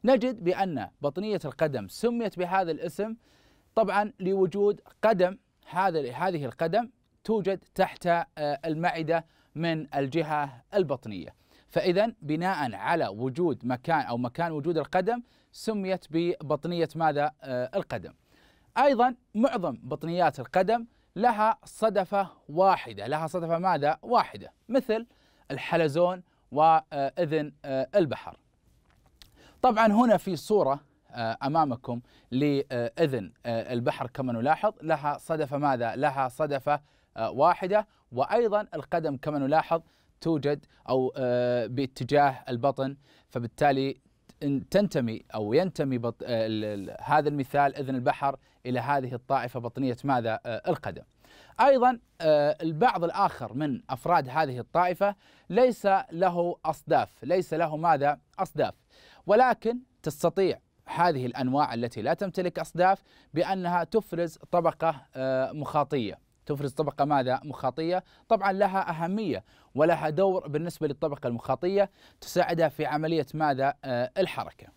نجد بان بطنيه القدم سميت بهذا الاسم طبعا لوجود قدم هذا هذه القدم توجد تحت آه، المعده من الجهه البطنيه. فاذا بناء على وجود مكان او مكان وجود القدم سميت ببطنيه ماذا؟ آه، القدم. ايضا معظم بطنيات القدم لها صدفة واحدة لها صدفة ماذا؟ واحدة مثل الحلزون وإذن آه، البحر طبعا هنا في صورة آه، أمامكم لإذن آه، البحر كما نلاحظ لها صدفة ماذا؟ لها صدفة واحدة وأيضا القدم كما نلاحظ توجد أو باتجاه البطن فبالتالي تنتمي أو ينتمي هذا المثال إذن البحر إلى هذه الطائفة بطنية ماذا آه، القدم أيضا آه، البعض الآخر من أفراد هذه الطائفة ليس له أصداف ليس له ماذا أصداف ولكن تستطيع هذه الأنواع التي لا تمتلك أصداف بأنها تفرز طبقة آه، مخاطية تفرز طبقة ماذا؟ مخاطية طبعا لها أهمية ولها دور بالنسبة للطبقة المخاطية تساعدها في عملية ماذا؟ الحركة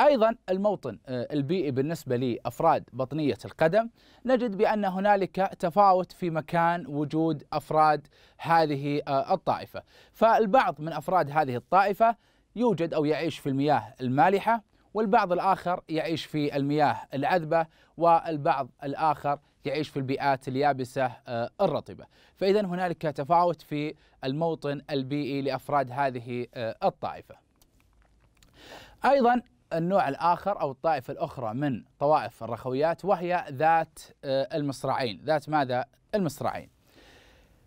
ايضا الموطن آه، البيئي بالنسبه لافراد بطنيه القدم نجد بان هنالك تفاوت في مكان وجود افراد هذه آه، الطائفه، فالبعض من افراد هذه الطائفه يوجد او يعيش في المياه المالحه والبعض الاخر يعيش في المياه العذبه والبعض الاخر يعيش في البيئات اليابسه آه، الرطبه، فاذا هنالك تفاوت في الموطن البيئي لافراد هذه الطائفه. ايضا النوع الآخر أو الطائفة الأخرى من طوائف الرخويات وهي ذات آه، المصراعين ذات ماذا؟ المصراعين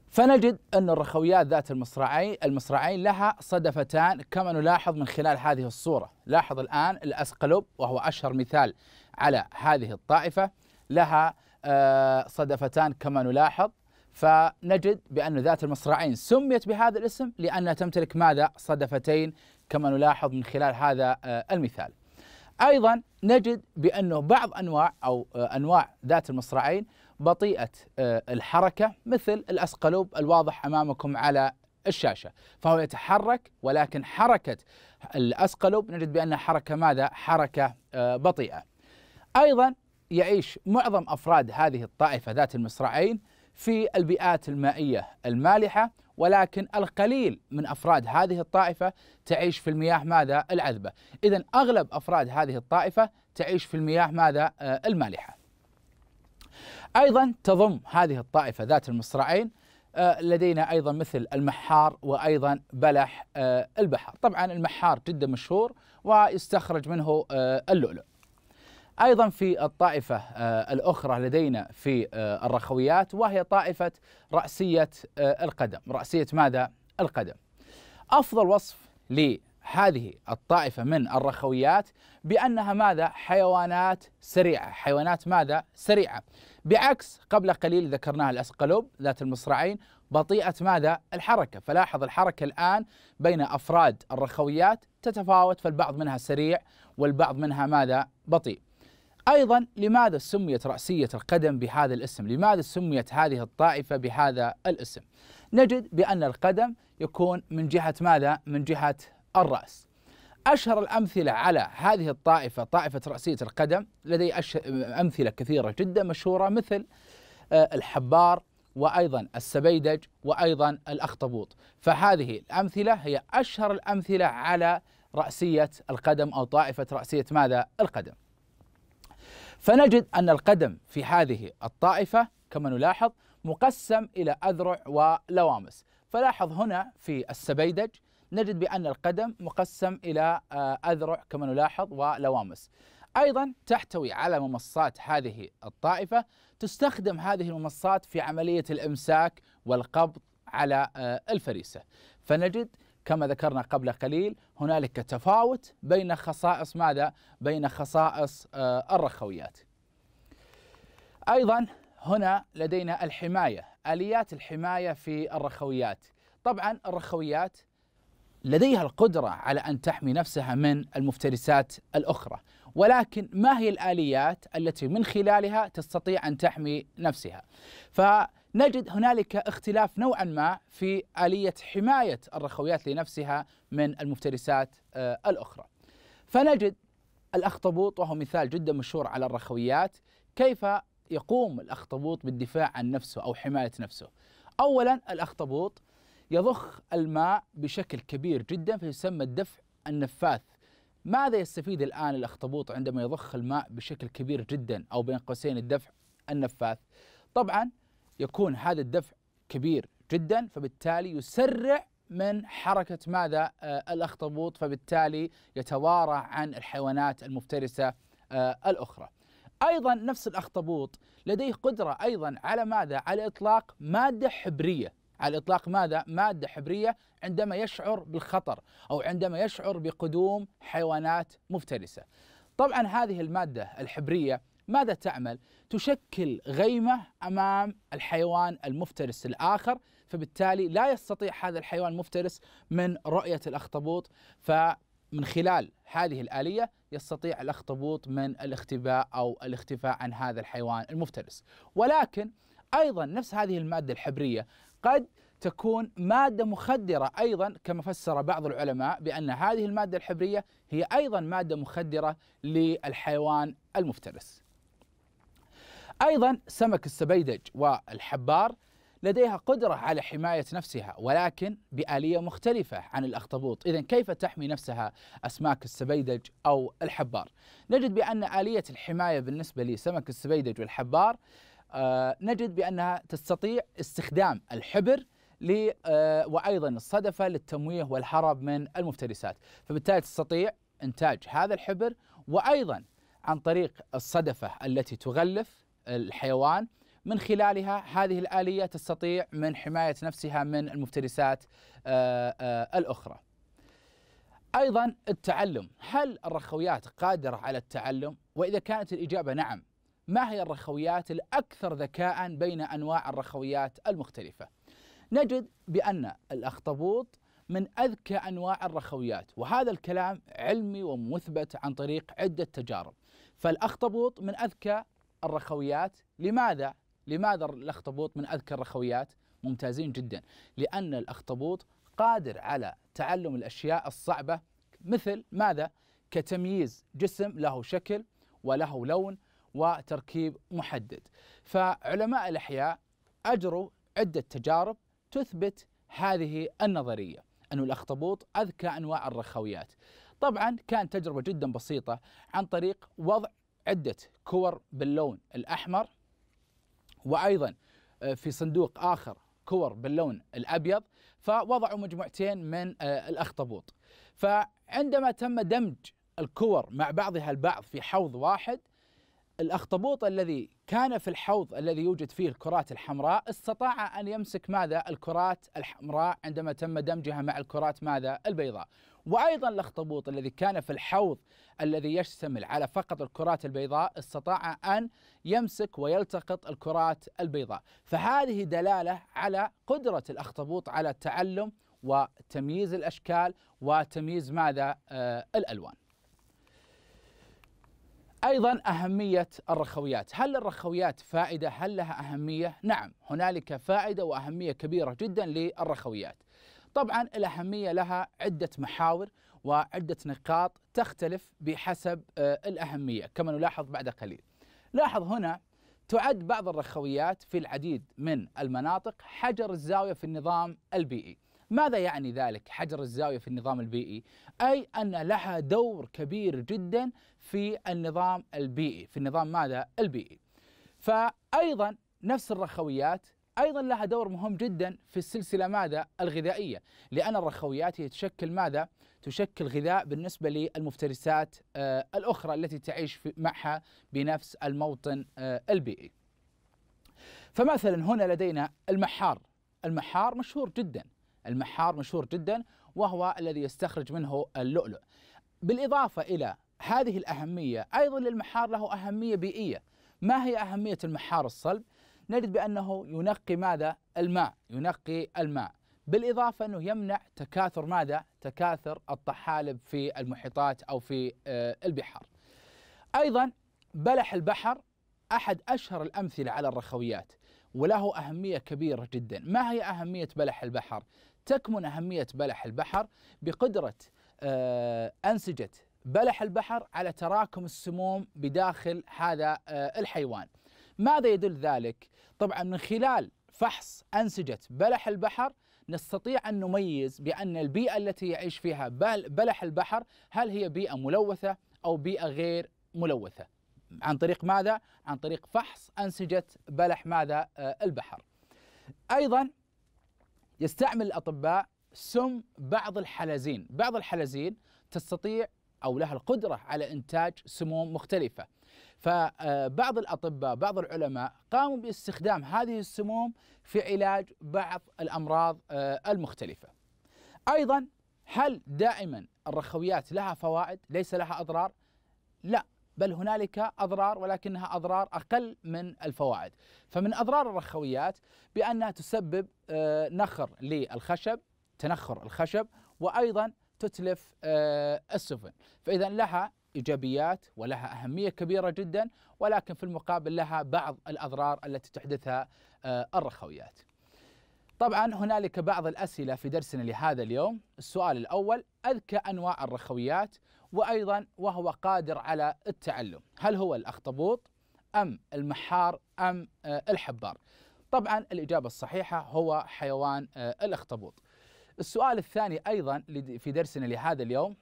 فنجد أن الرخويات ذات المصراعين المصراعين لها صدفتان كما نلاحظ من خلال هذه الصورة لاحظ الآن الأسقلب وهو أشهر مثال على هذه الطائفة لها آه، صدفتان كما نلاحظ فنجد بأن ذات المصراعين سميت بهذا الاسم لأنها تمتلك ماذا؟ صدفتين كما نلاحظ من خلال هذا آه، المثال ايضا نجد بانه بعض انواع او آه، انواع ذات المصرعين بطيئه آه، الحركه مثل الاسقلوب الواضح امامكم على الشاشه، فهو يتحرك ولكن حركه الاسقلوب نجد بانها حركه ماذا؟ حركه بطيئه. ايضا يعيش معظم افراد هذه الطائفه ذات المصرعين في البيئات المائيه المالحه ولكن القليل من أفراد هذه الطائفة تعيش في المياه ماذا العذبة إذا أغلب أفراد هذه الطائفة تعيش في المياه ماذا آه، المالحة أيضا تضم هذه الطائفة ذات المصرعين آه، لدينا ايضا مثل المحار وايضا بلح آه، البحر، طبعا المحار جدا مشهور ويستخرج منه اللؤلؤ. أيضا في الطائفة آه، الأخرى لدينا في آه، الرخويات وهي طائفة رأسية آه، القدم رأسية ماذا؟ القدم أفضل وصف لهذه الطائفة من الرخويات بأنها ماذا؟ حيوانات سريعة حيوانات ماذا؟ سريعة بعكس قبل قليل ذكرناها الاسقلوب ذات المصرعين بطيئة ماذا؟ الحركة فلاحظ الحركة الآن بين أفراد الرخويات تتفاوت فالبعض منها سريع والبعض منها ماذا؟ بطيء أيضا لماذا سميت رأسية القدم بهذا الاسم لماذا سميت هذه الطائفة بهذا الاسم نجد بأن القدم يكون من جهة ماذا من جهة الرأس أشهر الأمثلة على هذه الطائفة طائفة رأسية القدم لدي أمثلة كثيرة جدا مشهورة مثل آه، الحبار وايضا السبيدج وايضا الاخطبوط، فهذه الامثله هي اشهر الامثله على راسيه القدم او طائفه راسيه ماذا؟ القدم. فنجد أن القدم في هذه الطائفة كما نلاحظ مقسم إلى أذرع ولوامس فلاحظ هنا في السبيدج نجد بأن القدم مقسم إلى آه، أذرع كما نلاحظ ولوامس أيضا تحتوي على ممصات هذه الطائفة تستخدم هذه الممصات في عملية الإمساك والقبض على آه، الفريسة فنجد كما ذكرنا قبل قليل هنالك تفاوت بين خصائص ماذا؟ بين خصائص آه، الرخويات. ايضا هنا لدينا الحمايه، اليات الحمايه في الرخويات. طبعا الرخويات لديها القدره على ان تحمي نفسها من المفترسات الاخرى، ولكن ما هي الاليات التي من خلالها تستطيع ان تحمي نفسها؟ ف نجد هنالك اختلاف نوعا ما في آلية حماية الرخويات لنفسها من المفترسات آه، الأخرى فنجد الأخطبوط وهو مثال جدا مشهور على الرخويات كيف يقوم الأخطبوط بالدفاع عن نفسه أو حماية نفسه أولا الأخطبوط يضخ الماء بشكل كبير جدا فيسمى الدفع النفاث ماذا يستفيد الآن الأخطبوط عندما يضخ الماء بشكل كبير جدا أو بين قوسين الدفع النفاث طبعا يكون هذا الدفع كبير جدا فبالتالي يسرع من حركة ماذا آه، الأخطبوط فبالتالي يتوارى عن الحيوانات المفترسة آه، الأخرى أيضا نفس الأخطبوط لديه قدرة أيضا على ماذا على إطلاق مادة حبرية على إطلاق ماذا مادة حبرية عندما يشعر بالخطر أو عندما يشعر بقدوم حيوانات مفترسة طبعا هذه المادة الحبرية ماذا تعمل؟ تشكل غيمة أمام الحيوان المفترس الآخر فبالتالي لا يستطيع هذا الحيوان المفترس من رؤية الأخطبوط فمن خلال هذه الآلية يستطيع الأخطبوط من الاختباء أو الاختفاء عن هذا الحيوان المفترس ولكن أيضا نفس هذه المادة الحبرية قد تكون ماده مخدره ايضا كما فسر بعض العلماء بان هذه الماده الحبريه هي ايضا ماده مخدره للحيوان المفترس. أيضا سمك السبيدج والحبار لديها قدرة على حماية نفسها ولكن بآلية مختلفة عن الأخطبوط إذا كيف تحمي نفسها أسماك السبيدج أو الحبار نجد بأن آلية الحماية بالنسبة لسمك السبيدج والحبار آه، نجد بأنها تستطيع استخدام الحبر آه، وأيضا الصدفة للتمويه والهرب من المفترسات فبالتالي تستطيع إنتاج هذا الحبر وأيضا عن طريق الصدفة التي تغلف الحيوان من خلالها هذه الآلية تستطيع من حماية نفسها من المفترسات آه، آه، الأخرى أيضا التعلم هل الرخويات قادرة على التعلم؟ وإذا كانت الإجابة نعم ما هي الرخويات الأكثر ذكاء بين أنواع الرخويات المختلفة؟ نجد بأن الأخطبوط من أذكى أنواع الرخويات وهذا الكلام علمي ومثبت عن طريق عدة تجارب فالأخطبوط من أذكى الرخويات لماذا؟ لماذا الأخطبوط من أذكى الرخويات؟ ممتازين جدا لأن الأخطبوط قادر على تعلم الأشياء الصعبة مثل ماذا؟ كتمييز جسم له شكل وله لون وتركيب محدد فعلماء الأحياء أجروا عدة تجارب تثبت هذه النظرية أن الأخطبوط أذكى أنواع الرخويات طبعا كان تجربة جدا بسيطة عن طريق وضع عدة كور باللون الأحمر وأيضا آه، في صندوق آخر كور باللون الأبيض فوضعوا مجموعتين من آه، الأخطبوط فعندما تم دمج الكور مع بعضها البعض في حوض واحد الأخطبوط الذي كان في الحوض الذي يوجد فيه الكرات الحمراء استطاع أن يمسك ماذا الكرات الحمراء عندما تم دمجها مع الكرات ماذا البيضاء وأيضا الأخطبوط الذي كان في الحوض الذي يشتمل على فقط الكرات البيضاء استطاع أن يمسك ويلتقط الكرات البيضاء فهذه دلالة على قدرة الأخطبوط على التعلم وتمييز الأشكال وتمييز ماذا آه الألوان ايضا اهميه الرخويات، هل الرخويات فائده؟ هل لها اهميه؟ نعم، هنالك فائده واهميه كبيره جدا للرخويات. طبعا الاهميه لها عده محاور وعده نقاط تختلف بحسب آه، الاهميه كما نلاحظ بعد قليل. لاحظ هنا تعد بعض الرخويات في العديد من المناطق حجر الزاويه في النظام البيئي. ماذا يعني ذلك حجر الزاوية في النظام البيئي؟ أي أن لها دور كبير جدا في النظام البيئي في النظام ماذا؟ البيئي فأيضا نفس الرخويات أيضا لها دور مهم جدا في السلسلة ماذا؟ الغذائية لأن الرخويات هي تشكل ماذا؟ تشكل غذاء بالنسبة للمفترسات آه، الأخرى التي تعيش معها بنفس الموطن آه، البيئي فمثلا هنا لدينا المحار المحار مشهور جدا المحار مشهور جدا وهو الذي يستخرج منه اللؤلؤ بالإضافة إلى هذه الأهمية أيضا للمحار له أهمية بيئية ما هي أهمية المحار الصلب؟ نجد بأنه ينقي ماذا؟ الماء ينقي الماء بالإضافة أنه يمنع تكاثر ماذا؟ تكاثر الطحالب في المحيطات أو في آه، البحار أيضا بلح البحر أحد أشهر الأمثلة على الرخويات وله أهمية كبيرة جدا ما هي أهمية بلح البحر؟ تكمن أهمية بلح البحر بقدرة آه، أنسجة بلح البحر على تراكم السموم بداخل هذا آه، الحيوان ماذا يدل ذلك؟ طبعا من خلال فحص أنسجة بلح البحر نستطيع أن نميز بأن البيئة التي يعيش فيها بلح البحر هل هي بيئة ملوثة أو بيئة غير ملوثة عن طريق ماذا؟ عن طريق فحص أنسجة بلح ماذا؟ آه، البحر أيضا يستعمل الأطباء سم بعض الحلزين بعض الحلزين تستطيع أو لها القدرة على إنتاج سموم مختلفة فبعض آه، الأطباء بعض العلماء قاموا باستخدام هذه السموم في علاج بعض الأمراض آه، المختلفة أيضا هل دائما الرخويات لها فوائد ليس لها أضرار؟ لا بل هنالك اضرار ولكنها اضرار اقل من الفوائد فمن اضرار الرخويات بانها تسبب آه، نخر للخشب تنخر الخشب وايضا تتلف آه، السفن فاذا لها ايجابيات ولها اهميه كبيره جدا ولكن في المقابل لها بعض الاضرار التي تحدثها آه، الرخويات. طبعا هنالك بعض الاسئله في درسنا لهذا اليوم، السؤال الاول اذكى انواع الرخويات وأيضا وهو قادر على التعلم هل هو الأخطبوط أم المحار أم آه، الحبار طبعا الإجابة الصحيحة هو حيوان آه، الأخطبوط السؤال الثاني أيضا في درسنا لهذا اليوم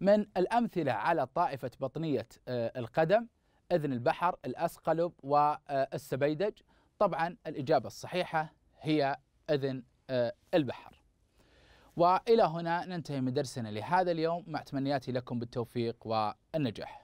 من الأمثلة على طائفة بطنية آه، القدم إذن البحر الأسقلب والسبيدج طبعا الإجابة الصحيحة هي إذن البحر والى هنا ننتهي من درسنا لهذا اليوم مع تمنياتي لكم بالتوفيق والنجاح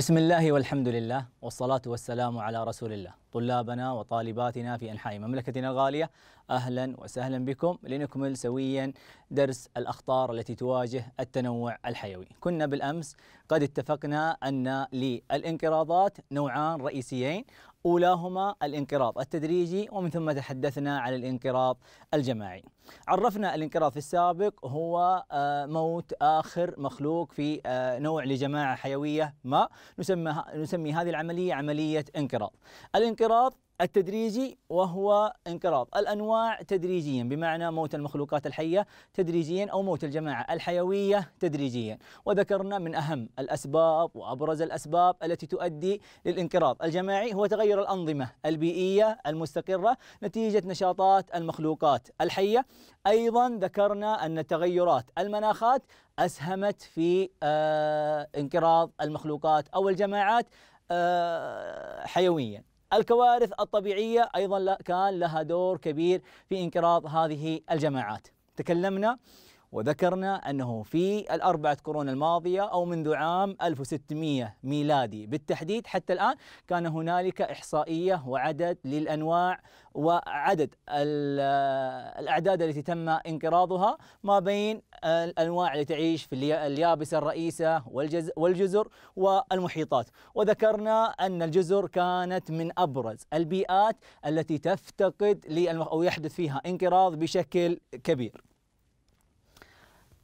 بسم الله والحمد لله والصلاة والسلام على رسول الله طلابنا وطالباتنا في أنحاء مملكتنا الغالية أهلا وسهلا بكم لنكمل سويا درس الأخطار التي تواجه التنوع الحيوي كنا بالأمس قد اتفقنا أن للانقراضات نوعان رئيسيين أولاهما الانقراض التدريجي ومن ثم تحدثنا عن الانقراض الجماعي. عرفنا الانقراض في السابق هو آه، موت آخر مخلوق في آه، نوع لجماعة حيوية ما نسمي, نسمي هذه العملية عملية انقراض. الانقراض التدريجي وهو انقراض الأنواع تدريجيا بمعنى موت المخلوقات الحية تدريجيا أو موت الجماعة الحيوية تدريجيا وذكرنا من أهم الأسباب وأبرز الأسباب التي تؤدي للانقراض الجماعي هو تغير الأنظمة البيئية المستقرة نتيجة نشاطات المخلوقات الحية أيضا ذكرنا أن تغيرات المناخات أسهمت في آه، انقراض المخلوقات أو الجماعات آه، حيويا الكوارث الطبيعية أيضا كان لها دور كبير في انقراض هذه الجماعات تكلمنا وذكرنا أنه في الأربعة قرون الماضية أو منذ عام 1600 ميلادي بالتحديد حتى الآن كان هنالك إحصائية وعدد للأنواع وعدد الأعداد التي تم انقراضها ما بين الأنواع التي تعيش في اليابسة الرئيسة والجزر والمحيطات وذكرنا أن الجزر كانت من أبرز البيئات التي تفتقد أو يحدث فيها انقراض بشكل كبير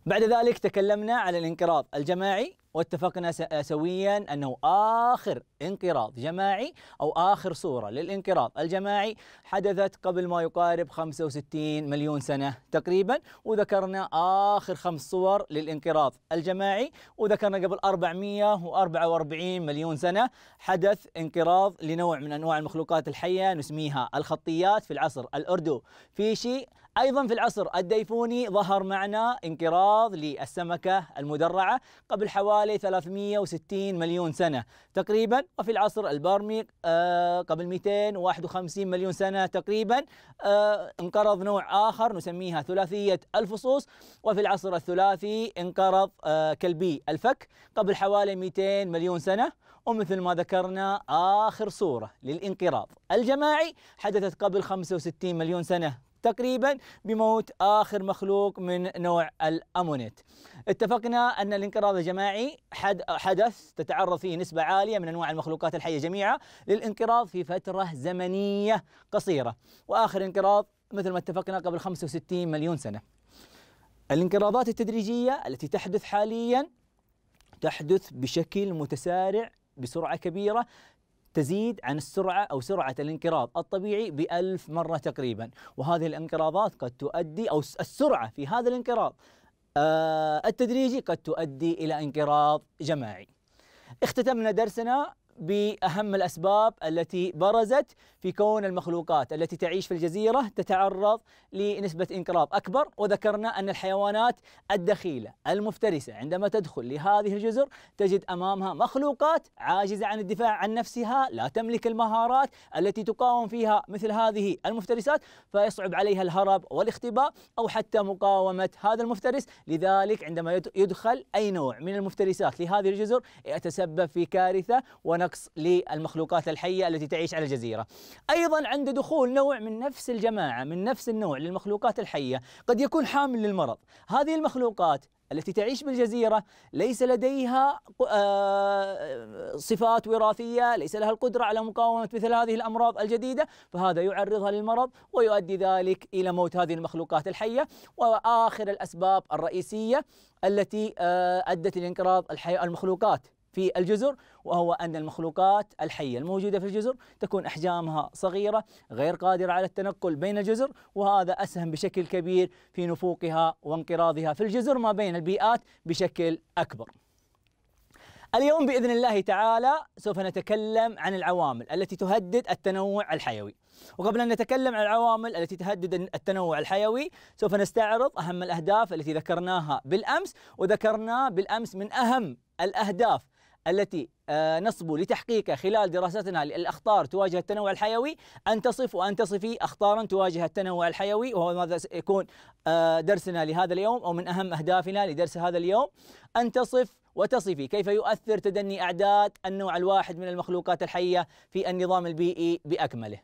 بعد ذلك تكلمنا على الانقراض الجماعي واتفقنا سويا انه اخر انقراض جماعي او اخر صوره للانقراض الجماعي حدثت قبل ما يقارب 65 مليون سنه تقريبا وذكرنا اخر خمس صور للانقراض الجماعي وذكرنا قبل 444 مليون سنه حدث انقراض لنوع من انواع المخلوقات الحيه نسميها الخطيات في العصر الاردو في شيء أيضا في العصر الديفوني ظهر معنا انقراض للسمكة المدرعة قبل حوالي 360 مليون سنة تقريبا وفي العصر البرمي آه، قبل 251 مليون سنة تقريبا آه، انقرض نوع آخر نسميها ثلاثية الفصوص وفي العصر الثلاثي انقرض آه، كلبي الفك قبل حوالي 200 مليون سنة ومثل ما ذكرنا آخر صورة للانقراض الجماعي حدثت قبل 65 مليون سنة تقريبا بموت آخر مخلوق من نوع الأمونيت اتفقنا أن الانقراض الجماعي حد حدث تتعرض فيه نسبة عالية من أنواع المخلوقات الحية جميعا للانقراض في فترة زمنية قصيرة وآخر انقراض مثل ما اتفقنا قبل 65 مليون سنة الانقراضات التدريجية التي تحدث حاليا تحدث بشكل متسارع بسرعة كبيرة تزيد عن السرعة أو سرعة الانقراض الطبيعي بألف مرة تقريبا وهذه الانقراضات قد تؤدي أو السرعة في هذا الانقراض آه، التدريجي قد تؤدي إلى انقراض جماعي اختتمنا درسنا باهم الاسباب التي برزت في كون المخلوقات التي تعيش في الجزيره تتعرض لنسبه انقراض اكبر وذكرنا ان الحيوانات الدخيله المفترسه عندما تدخل لهذه الجزر تجد امامها مخلوقات عاجزه عن الدفاع عن نفسها لا تملك المهارات التي تقاوم فيها مثل هذه المفترسات فيصعب عليها الهرب والاختباء او حتى مقاومه هذا المفترس لذلك عندما يدخل اي نوع من المفترسات لهذه الجزر يتسبب في كارثه ونرى نقص للمخلوقات الحيه التي تعيش على الجزيره. ايضا عند دخول نوع من نفس الجماعه من نفس النوع للمخلوقات الحيه قد يكون حامل للمرض. هذه المخلوقات التي تعيش بالجزيرة ليس لديها آه، صفات وراثية ليس لها القدرة على مقاومة مثل هذه الأمراض الجديدة فهذا يعرضها للمرض ويؤدي ذلك إلى موت هذه المخلوقات الحية وآخر الأسباب الرئيسية التي آه، أدت لانقراض المخلوقات في الجزر وهو أن المخلوقات الحية الموجودة في الجزر تكون أحجامها صغيرة غير قادرة على التنقل بين الجزر وهذا أسهم بشكل كبير في نفوقها وانقراضها في الجزر ما بين البيئات بشكل أكبر اليوم باذن الله تعالى سوف نتكلم عن العوامل التي تهدد التنوع الحيوي. وقبل ان نتكلم عن العوامل التي تهدد التنوع الحيوي، سوف نستعرض اهم الاهداف التي ذكرناها بالامس وذكرنا بالامس من اهم الاهداف التي آه، نصب لتحقيقها خلال دراستنا للأخطار تواجه التنوع الحيوي أن تصف وأن تصفي أخطارا تواجه التنوع الحيوي وهو ماذا سيكون آه، درسنا لهذا اليوم أو من أهم أهدافنا لدرس هذا اليوم أن تصف وتصفي كيف يؤثر تدني أعداد النوع الواحد من المخلوقات الحية في النظام البيئي بأكمله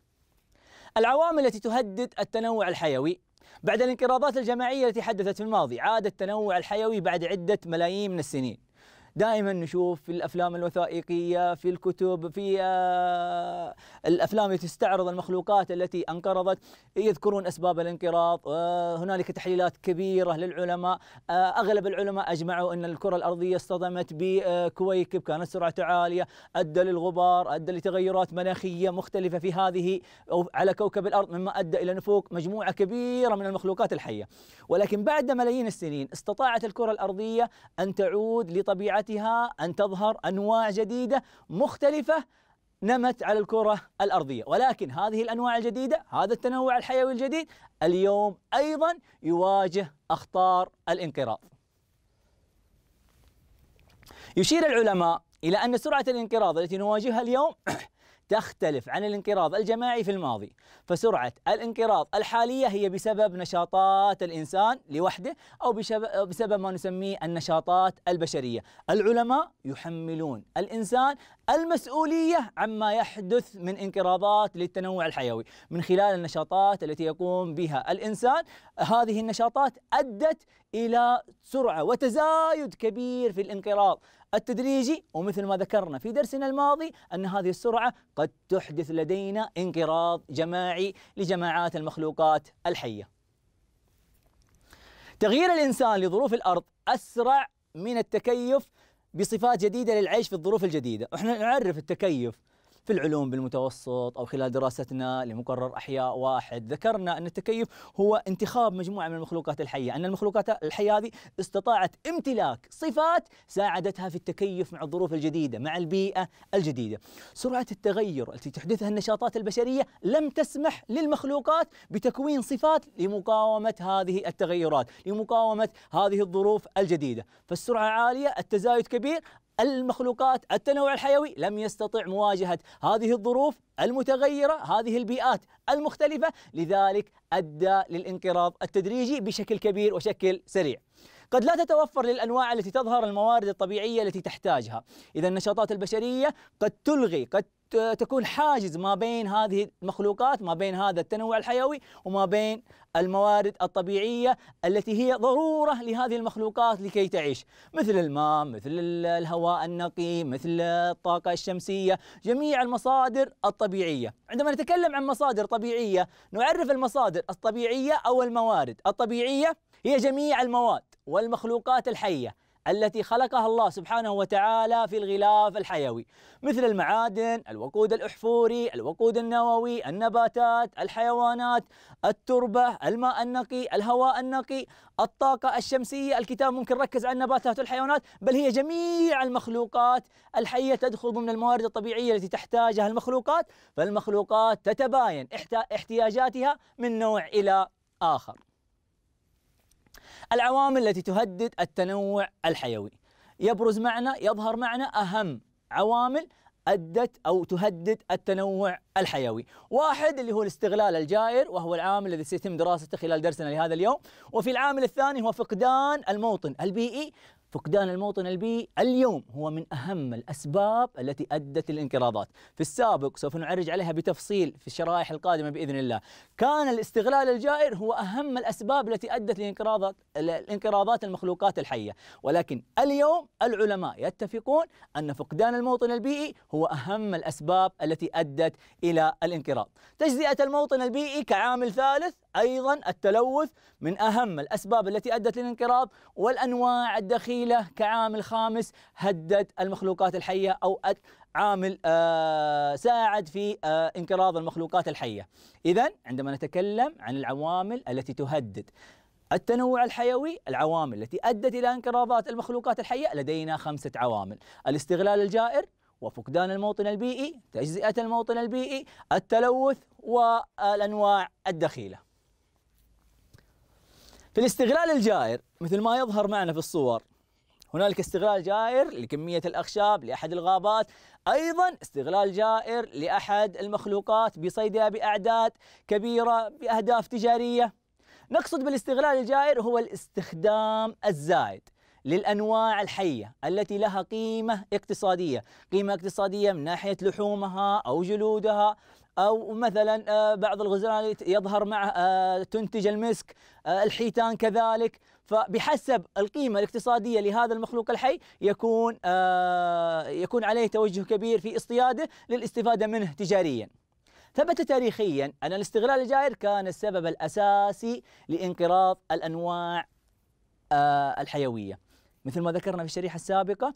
العوامل التي تهدد التنوع الحيوي بعد الانقراضات الجماعية التي حدثت في الماضي عاد التنوع الحيوي بعد عدة ملايين من السنين دائما نشوف في الافلام الوثائقيه في الكتب في آه، الافلام التي تستعرض المخلوقات التي انقرضت يذكرون اسباب الانقراض آه، هنالك تحليلات كبيره للعلماء آه، اغلب العلماء اجمعوا ان الكره الارضيه اصطدمت بكويكب كانت سرعته عاليه ادى للغبار ادى لتغيرات مناخيه مختلفه في هذه او على كوكب الارض مما ادى الى نفوق مجموعه كبيره من المخلوقات الحيه ولكن بعد ملايين السنين استطاعت الكره الارضيه ان تعود لطبيعتها طبيعتها أن تظهر أنواع جديدة مختلفة نمت على الكرة الأرضية ولكن هذه الأنواع الجديدة هذا التنوع الحيوي الجديد اليوم أيضا يواجه أخطار الانقراض يشير العلماء إلى أن سرعة الانقراض التي نواجهها اليوم تختلف عن الانقراض الجماعي في الماضي فسرعة الانقراض الحالية هي بسبب نشاطات الإنسان لوحده أو بسبب ما نسميه النشاطات البشرية العلماء يحملون الإنسان المسؤولية عما يحدث من انقراضات للتنوع الحيوي من خلال النشاطات التي يقوم بها الإنسان هذه النشاطات أدت إلى سرعة وتزايد كبير في الانقراض التدريجي ومثل ما ذكرنا في درسنا الماضي أن هذه السرعة قد تحدث لدينا انقراض جماعي لجماعات المخلوقات الحية تغيير الإنسان لظروف الأرض أسرع من التكيف بصفات جديدة للعيش في الظروف الجديدة احنا نعرف التكيف في العلوم بالمتوسط أو خلال دراستنا لمقرر أحياء واحد ذكرنا أن التكيف هو انتخاب مجموعة من المخلوقات الحية أن المخلوقات الحية هذه استطاعت امتلاك صفات ساعدتها في التكيف مع الظروف الجديدة مع البيئة الجديدة سرعة التغير التي تحدثها النشاطات البشرية لم تسمح للمخلوقات بتكوين صفات لمقاومة هذه التغيرات لمقاومة هذه الظروف الجديدة فالسرعة عالية التزايد كبير المخلوقات التنوع الحيوي لم يستطع مواجهة هذه الظروف المتغيرة هذه البيئات المختلفة لذلك أدى للانقراض التدريجي بشكل كبير وشكل سريع قد لا تتوفر للأنواع التي تظهر الموارد الطبيعية التي تحتاجها إذا النشاطات البشرية قد تلغي قد تكون حاجز ما بين هذه المخلوقات ما بين هذا التنوع الحيوي وما بين الموارد الطبيعية التي هي ضرورة لهذه المخلوقات لكي تعيش مثل الماء مثل الهواء النقي مثل الطاقة الشمسية جميع المصادر الطبيعية عندما نتكلم عن مصادر طبيعية نعرف المصادر الطبيعية أو الموارد الطبيعية هي جميع المواد والمخلوقات الحية التي خلقها الله سبحانه وتعالى في الغلاف الحيوي مثل المعادن، الوقود الأحفوري، الوقود النووي، النباتات، الحيوانات، التربة، الماء النقي، الهواء النقي، الطاقة الشمسية، الكتاب ممكن ركز على النباتات والحيوانات، بل هي جميع المخلوقات الحية تدخل ضمن الموارد الطبيعية التي تحتاجها المخلوقات، فالمخلوقات تتباين احتياجاتها من نوع إلى آخر. العوامل التي تهدد التنوع الحيوي يبرز معنا يظهر معنا أهم عوامل أدت أو تهدد التنوع الحيوي واحد اللي هو الاستغلال الجائر وهو العامل الذي سيتم دراسته خلال درسنا لهذا اليوم وفي العامل الثاني هو فقدان الموطن البيئي فقدان الموطن البيئي اليوم هو من أهم الأسباب التي أدت للانقراضات في السابق سوف نعرج عليها بتفصيل في الشرائح القادمة بإذن الله كان الاستغلال الجائر هو أهم الأسباب التي أدت لانقراضات الانقراضات المخلوقات الحية ولكن اليوم العلماء يتفقون أن فقدان الموطن البيئي هو أهم الأسباب التي أدت إلى الانقراض تجزئة الموطن البيئي كعامل ثالث أيضا التلوث من أهم الأسباب التي أدت للانقراض والأنواع الدخيلة كعامل خامس هدد المخلوقات الحية أو عامل آه ساعد في آه انقراض المخلوقات الحية إذا عندما نتكلم عن العوامل التي تهدد التنوع الحيوي العوامل التي أدت إلى انقراضات المخلوقات الحية لدينا خمسة عوامل الاستغلال الجائر وفقدان الموطن البيئي تجزئة الموطن البيئي التلوث والأنواع الدخيلة في الاستغلال الجائر مثل ما يظهر معنا في الصور هنالك استغلال جائر لكمية الأخشاب لأحد الغابات أيضا استغلال جائر لأحد المخلوقات بصيدها بأعداد كبيرة بأهداف تجارية نقصد بالاستغلال الجائر هو الاستخدام الزائد للأنواع الحية التي لها قيمة اقتصادية قيمة اقتصادية من ناحية لحومها أو جلودها أو مثلا آه، بعض الغزلان يظهر معه آه، تنتج المسك آه، الحيتان كذلك فبحسب القيمة الاقتصادية لهذا المخلوق الحي يكون يكون عليه توجه كبير في اصطياده للاستفادة منه تجارياً ثبت تاريخيا أن الاستغلال الجائر كان السبب الأساسي لانقراض الأنواع الحيوية مثل ما ذكرنا في الشريحة السابقة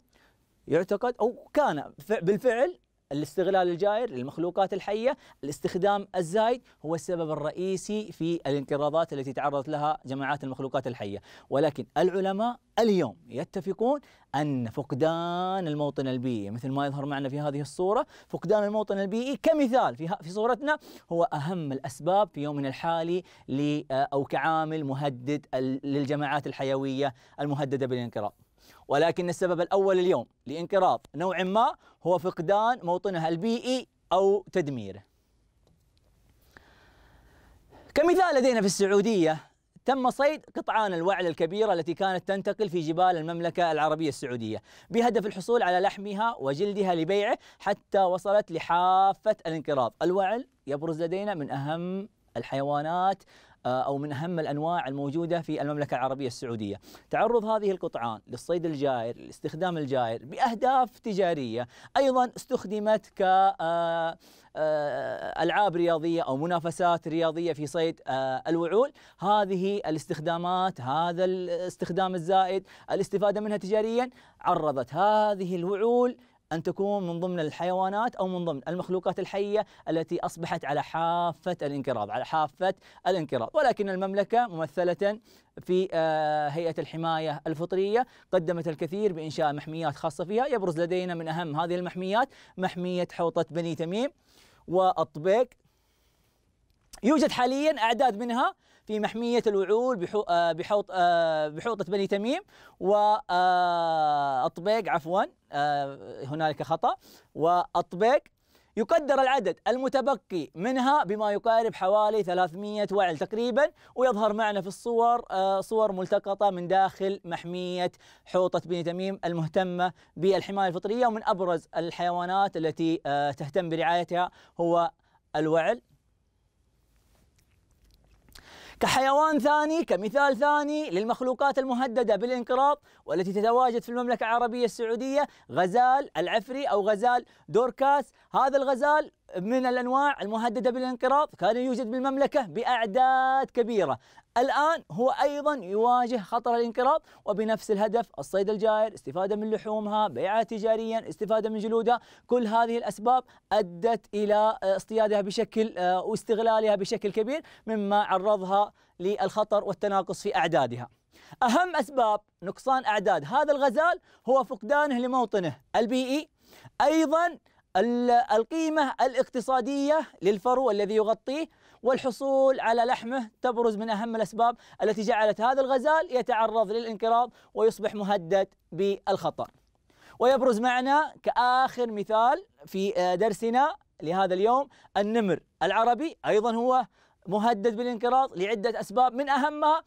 يعتقد أو كان بالفعل الاستغلال الجائر للمخلوقات الحية الاستخدام الزايد هو السبب الرئيسي في الانقراضات التي تعرضت لها جماعات المخلوقات الحية ولكن العلماء اليوم يتفقون أن فقدان الموطن البيئي مثل ما يظهر معنا في هذه الصورة فقدان الموطن البيئي كمثال في, في صورتنا هو أهم الأسباب في يومنا الحالي أو كعامل مهدد للجماعات الحيوية المهددة بالانقراض ولكن السبب الأول اليوم لانقراض نوع ما هو فقدان موطنها البيئي أو تدميره كمثال لدينا في السعودية تم صيد قطعان الوعل الكبيرة التي كانت تنتقل في جبال المملكة العربية السعودية بهدف الحصول على لحمها وجلدها لبيعه حتى وصلت لحافة الانقراض الوعل يبرز لدينا من أهم الحيوانات آه، أو من أهم الأنواع الموجودة في المملكة العربية السعودية تعرض هذه القطعان للصيد الجائر الاستخدام الجائر بأهداف تجارية أيضا استخدمت ك آه، آه، العاب رياضيه او منافسات رياضيه في صيد الوعول هذه الاستخدامات هذا الاستخدام الزائد الاستفاده منها تجاريا عرضت هذه الوعول أن تكون من ضمن الحيوانات أو من ضمن المخلوقات الحية التي أصبحت على حافة الانقراض على حافة الانقراض ولكن المملكة ممثلة في آه، هيئة الحماية الفطرية قدمت الكثير بإنشاء محميات خاصة فيها يبرز لدينا من أهم هذه المحميات محمية حوطة بني تميم والطبيق يوجد حاليا أعداد منها في محمية الوعول آه، بحوط آه، بحوطة بني تميم وأطبيق آه، عفوا هنالك خطأ وأطبيق يقدر العدد المتبقي منها بما يقارب حوالي 300 وعل تقريبا ويظهر معنا في الصور صور ملتقطة من داخل محمية حوطة بني تميم المهتمة بالحماية الفطرية ومن أبرز الحيوانات التي تهتم برعايتها هو الوعل كحيوان ثاني كمثال ثاني للمخلوقات المهددة بالانقراض والتي تتواجد في المملكة العربية السعودية غزال العفري أو غزال دوركاس هذا الغزال من الأنواع المهددة بالانقراض كان يوجد بالمملكة بأعداد كبيرة الآن هو أيضا يواجه خطر الانقراض وبنفس الهدف الصيد الجائر استفادة من لحومها بيعها تجاريا استفادة من جلودها كل هذه الأسباب أدت إلى اصطيادها بشكل آه، واستغلالها بشكل كبير مما عرضها للخطر والتناقص في أعدادها أهم أسباب نقصان أعداد هذا الغزال هو فقدانه لموطنه البيئي أيضا القيمة الاقتصادية للفرو الذي يغطيه والحصول على لحمه تبرز من أهم الأسباب التي جعلت هذا الغزال يتعرض للانقراض ويصبح مهدد بالخطر ويبرز معنا كآخر مثال في آه، درسنا لهذا اليوم النمر العربي أيضا هو مهدد بالانقراض لعدة أسباب من أهمها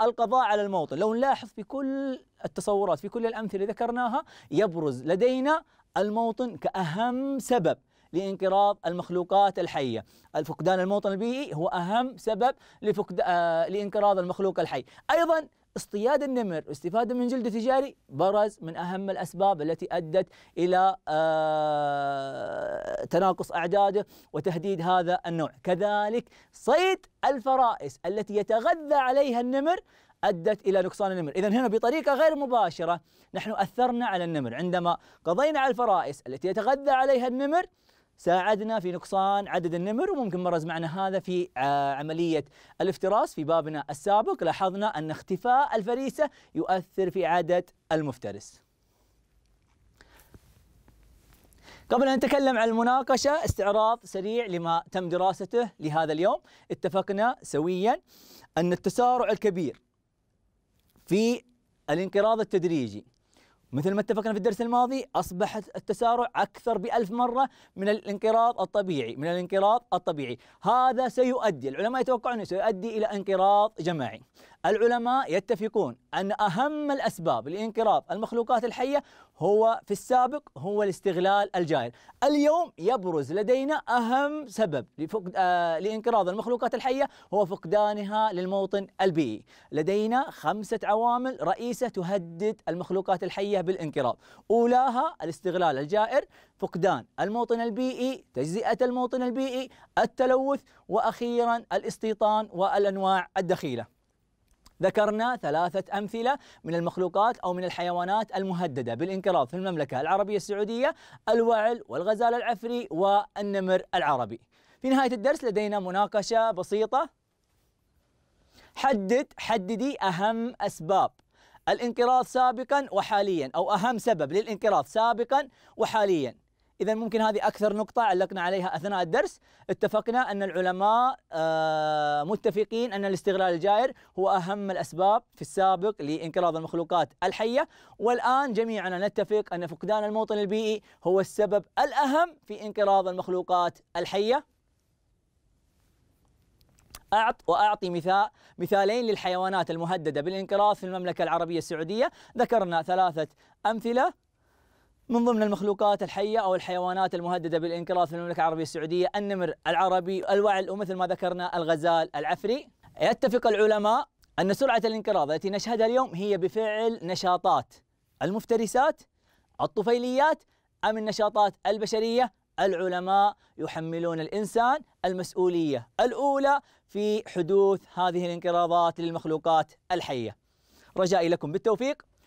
القضاء على الموطن لو نلاحظ في كل التصورات في كل الأمثلة ذكرناها يبرز لدينا الموطن كأهم سبب لانقراض المخلوقات الحية الفقدان الموطن البيئي هو أهم سبب لفقد... آه... لانقراض المخلوق الحي أيضا اصطياد النمر واستفادة من جلده التجاري برز من أهم الأسباب التي أدت إلى آه... تناقص أعداده وتهديد هذا النوع كذلك صيد الفرائس التي يتغذى عليها النمر أدت إلى نقصان النمر إذا هنا بطريقة غير مباشرة نحن أثرنا على النمر عندما قضينا على الفرائس التي يتغذى عليها النمر ساعدنا في نقصان عدد النمر وممكن مرز معنا هذا في آه، عملية الافتراس في بابنا السابق لاحظنا أن اختفاء الفريسة يؤثر في عدد المفترس قبل أن نتكلم عن المناقشة استعراض سريع لما تم دراسته لهذا اليوم اتفقنا سويا أن التسارع الكبير في الانقراض التدريجي مثل ما اتفقنا في الدرس الماضي أصبح التسارع أكثر بألف مرة من الانقراض الطبيعي من الانقراض الطبيعي هذا سيؤدي العلماء يتوقعون سيؤدي إلى انقراض جماعي العلماء يتفقون أن أهم الأسباب لإنقراض المخلوقات الحية هو في السابق هو الاستغلال الجاهل اليوم يبرز لدينا أهم سبب لفقد آه لإنقراض المخلوقات الحية هو فقدانها للموطن البيئي لدينا خمسة عوامل رئيسة تهدد المخلوقات الحية بالانقراض أولاها الاستغلال الجائر فقدان الموطن البيئي تجزئة الموطن البيئي التلوث وأخيرا الاستيطان والأنواع الدخيلة ذكرنا ثلاثة أمثلة من المخلوقات أو من الحيوانات المهددة بالانقراض في المملكة العربية السعودية الوعل والغزال العفري والنمر العربي في نهاية الدرس لدينا مناقشة بسيطة حدد حددي أهم أسباب الانقراض سابقا وحاليا أو أهم سبب للانقراض سابقا وحاليا إذا ممكن هذه أكثر نقطة علقنا عليها أثناء الدرس اتفقنا أن العلماء آه، متفقين أن الاستغلال الجائر هو أهم الأسباب في السابق لانقراض المخلوقات الحية والآن جميعنا نتفق أن فقدان الموطن البيئي هو السبب الأهم في انقراض المخلوقات الحية أعط وأعطي مثال مثالين للحيوانات المهددة بالانقراض في المملكة العربية السعودية ذكرنا ثلاثة أمثلة من ضمن المخلوقات الحية أو الحيوانات المهددة بالانقراض في المملكة العربية السعودية النمر العربي الوعل ومثل ما ذكرنا الغزال العفري يتفق العلماء أن سرعة الانقراض التي نشهدها اليوم هي بفعل نشاطات المفترسات الطفيليات أم النشاطات البشرية العلماء يحملون الإنسان المسؤولية الأولى في حدوث هذه الانقراضات للمخلوقات الحية رجائي لكم بالتوفيق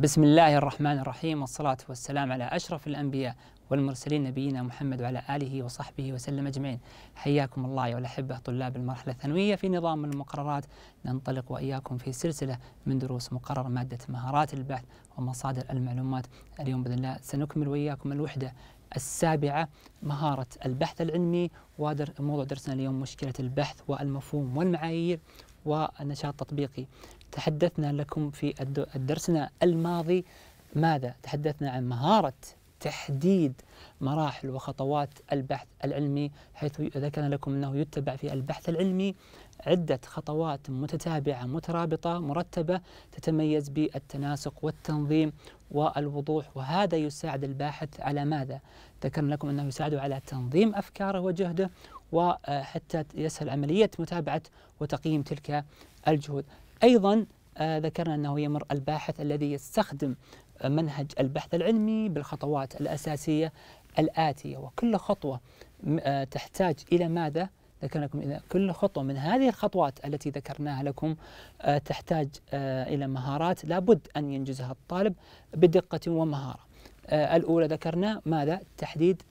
بسم الله الرحمن الرحيم والصلاة والسلام على أشرف الأنبياء والمرسلين نبينا محمد وعلى آله وصحبه وسلم أجمعين حياكم الله يا الأحبة طلاب المرحلة الثانوية في نظام المقررات ننطلق وإياكم في سلسلة من دروس مقرر مادة مهارات البحث ومصادر المعلومات اليوم بإذن الله سنكمل وإياكم الوحدة السابعة مهارة البحث العلمي وموضوع درسنا اليوم مشكلة البحث والمفهوم والمعايير والنشاط التطبيقي تحدثنا لكم في الدرسنا الماضي ماذا؟ تحدثنا عن مهارة تحديد مراحل وخطوات البحث العلمي حيث ذكرنا لكم أنه يتبع في البحث العلمي عدة خطوات متتابعة مترابطة مرتبة تتميز بالتناسق والتنظيم والوضوح وهذا يساعد الباحث على ماذا؟ ذكرنا لكم أنه يساعد على تنظيم أفكاره وجهده وحتى يسهل عملية متابعة وتقييم تلك الجهود أيضا آه، ذكرنا أنه يمر الباحث الذي يستخدم آه، منهج البحث العلمي بالخطوات الأساسية الآتية وكل خطوة آه، تحتاج إلى ماذا؟ ذكرنا لكم إذا كل خطوة من هذه الخطوات التي ذكرناها لكم تحتاج إلى مهارات لابد أن ينجزها الطالب بدقة ومهارة الأولى ذكرنا ماذا؟ تحديد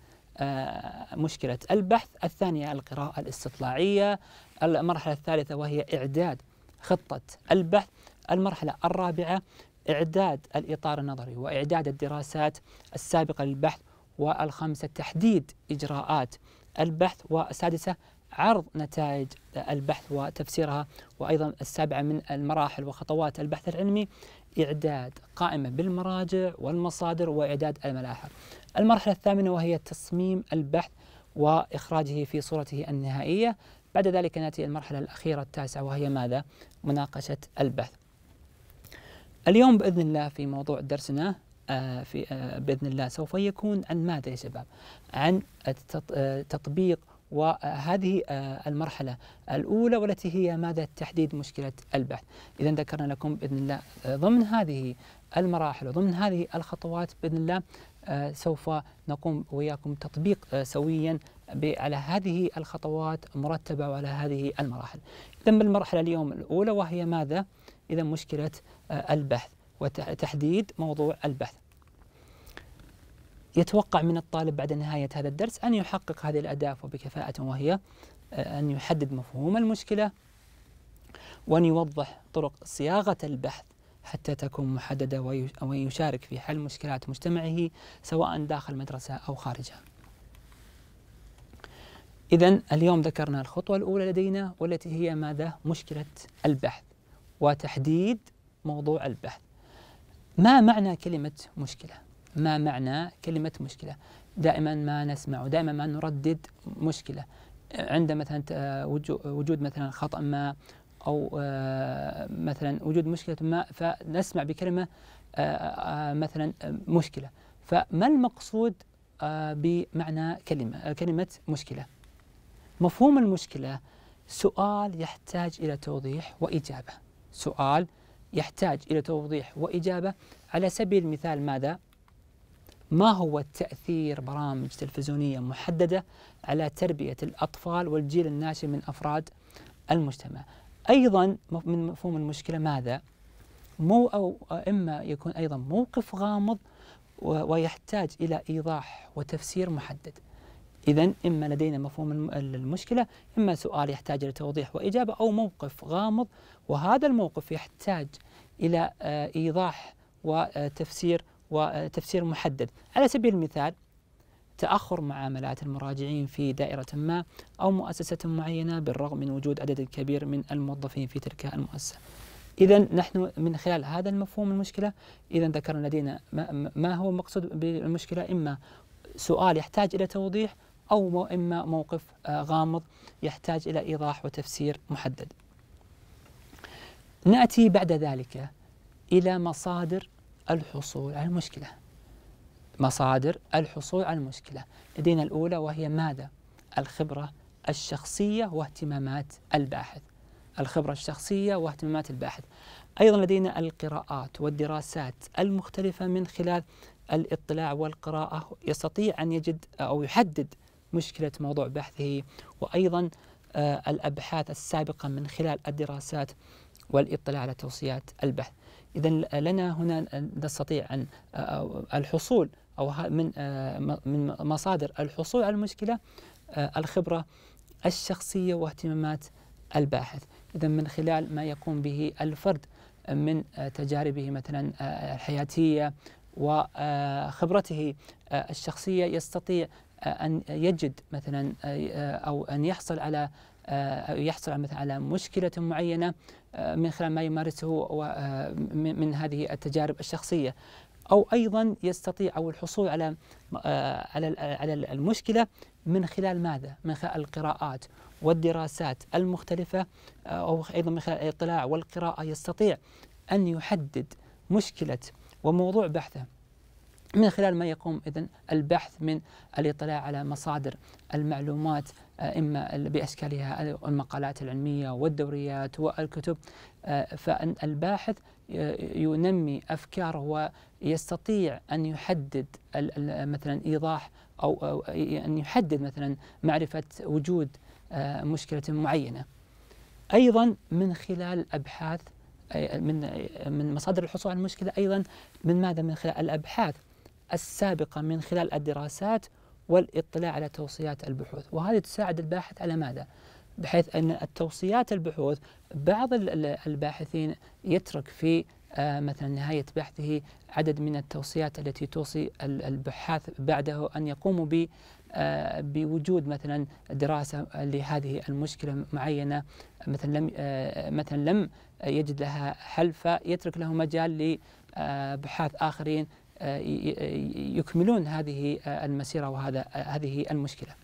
مشكلة البحث الثانية القراءة الاستطلاعية المرحلة الثالثة وهي إعداد خطة البحث المرحلة الرابعة إعداد الإطار النظري وإعداد الدراسات السابقة للبحث والخامسة تحديد إجراءات البحث والسادسة عرض نتائج البحث وتفسيرها وأيضا السابعة من المراحل وخطوات البحث العلمي إعداد قائمة بالمراجع والمصادر وإعداد الملاحق المرحلة الثامنة وهي تصميم البحث وإخراجه في صورته النهائية بعد ذلك نأتي المرحلة الأخيرة التاسعة وهي ماذا؟ مناقشة البحث اليوم بإذن الله في موضوع درسنا آه، في آه، بإذن الله سوف يكون عن ماذا يا شباب؟ عن آه، تطبيق وهذه المرحلة الأولى والتي هي ماذا تحديد مشكلة البحث إذا ذكرنا لكم بإذن الله ضمن هذه المراحل وضمن هذه الخطوات بإذن الله آه، سوف نقوم وياكم تطبيق آه، سويا على هذه الخطوات مرتبة وعلى هذه المراحل إذا المرحلة اليوم الأولى وهي ماذا؟ إذا مشكلة آه، البحث وتحديد موضوع البحث يتوقع من الطالب بعد نهاية هذا الدرس أن يحقق هذه الأهداف وبكفاءة وهي أن يحدد مفهوم المشكلة وأن يوضح طرق صياغة البحث حتى تكون محددة ويشارك في حل مشكلات مجتمعه سواء داخل المدرسة أو خارجها إذا اليوم ذكرنا الخطوة الأولى لدينا والتي هي ماذا؟ مشكلة البحث وتحديد موضوع البحث ما معنى كلمة مشكلة؟ ما معنى كلمة مشكلة؟ دائما ما نسمع ودائما ما نردد مشكلة عند مثلا آه، وجود مثلا خطأ ما أو آه، مثلا وجود مشكلة ما فنسمع بكلمة آه، آه، مثلا مشكلة فما المقصود بمعنى كلمة كلمة مشكلة مفهوم المشكلة سؤال يحتاج إلى توضيح وإجابة سؤال يحتاج إلى توضيح وإجابة على سبيل المثال ماذا؟ ما هو تأثير برامج تلفزيونية محددة على تربية الأطفال والجيل الناشئ من أفراد المجتمع أيضا من مفهوم المشكلة ماذا؟ مو أو إما يكون أيضا موقف غامض ويحتاج إلى إيضاح وتفسير محدد إذا إما لدينا مفهوم المشكلة إما سؤال يحتاج إلى توضيح وإجابة أو موقف غامض وهذا الموقف يحتاج إلى آه، إيضاح وتفسير آه، وتفسير آه، محدد على سبيل المثال تأخر معاملات المراجعين في دائرة ما أو مؤسسة معينة بالرغم من وجود عدد كبير من الموظفين في تلك المؤسسة إذا نحن من خلال هذا المفهوم المشكلة إذا ذكرنا لدينا ما هو مقصود بالمشكلة إما سؤال يحتاج إلى توضيح أو إما موقف آه، غامض يحتاج إلى إيضاح وتفسير محدد نأتي بعد ذلك إلى مصادر الحصول على المشكلة مصادر الحصول على المشكلة لدينا الأولى وهي ماذا؟ الخبرة الشخصية واهتمامات الباحث الخبرة الشخصية واهتمامات الباحث أيضا لدينا القراءات والدراسات المختلفة من خلال الاطلاع والقراءة يستطيع أن يجد أو يحدد مشكلة موضوع بحثه وأيضا آه، الأبحاث السابقة من خلال الدراسات والاطلاع على توصيات البحث إذا آه، لنا هنا آه، نستطيع أن الحصول أو من آه، من مصادر الحصول على المشكلة آه، الخبرة الشخصية واهتمامات الباحث إذا من خلال ما يقوم به الفرد من آه، تجاربه مثلا الحياتية وخبرته الشخصية يستطيع أن يجد مثلا أو أن يحصل على يحصل مثلا على مشكلة معينة من خلال ما يمارسه من هذه التجارب الشخصية أو أيضا يستطيع أو الحصول على آه، على على المشكلة من خلال ماذا؟ من خلال القراءات والدراسات المختلفة أو آه، أيضا من خلال الاطلاع والقراءة يستطيع أن يحدد مشكلة وموضوع بحثه من خلال ما يقوم اذا البحث من الاطلاع على مصادر المعلومات آه، إما بأشكالها المقالات العلمية والدوريات والكتب فالباحث ينمي افكاره ويستطيع أن يحدد مثلا إيضاح أو أن يحدد مثلا معرفة وجود آه، مشكلة معينة أيضا من خلال أبحاث من من مصادر الحصول على المشكلة أيضا من ماذا من خلال الأبحاث السابقة من خلال الدراسات والاطلاع على توصيات البحوث وهذه تساعد الباحث على ماذا؟ بحيث أن التوصيات البحوث بعض الباحثين يترك في آه، مثلا نهاية بحثه عدد من التوصيات التي توصي البحاث بعده أن يقوموا ب آه، بوجود مثلا دراسة لهذه المشكلة معينة مثلا لم آه، مثلا لم يجد لها حل فيترك له مجال لبحاث آخرين يكملون هذه المسيرة وهذا هذه المشكلة.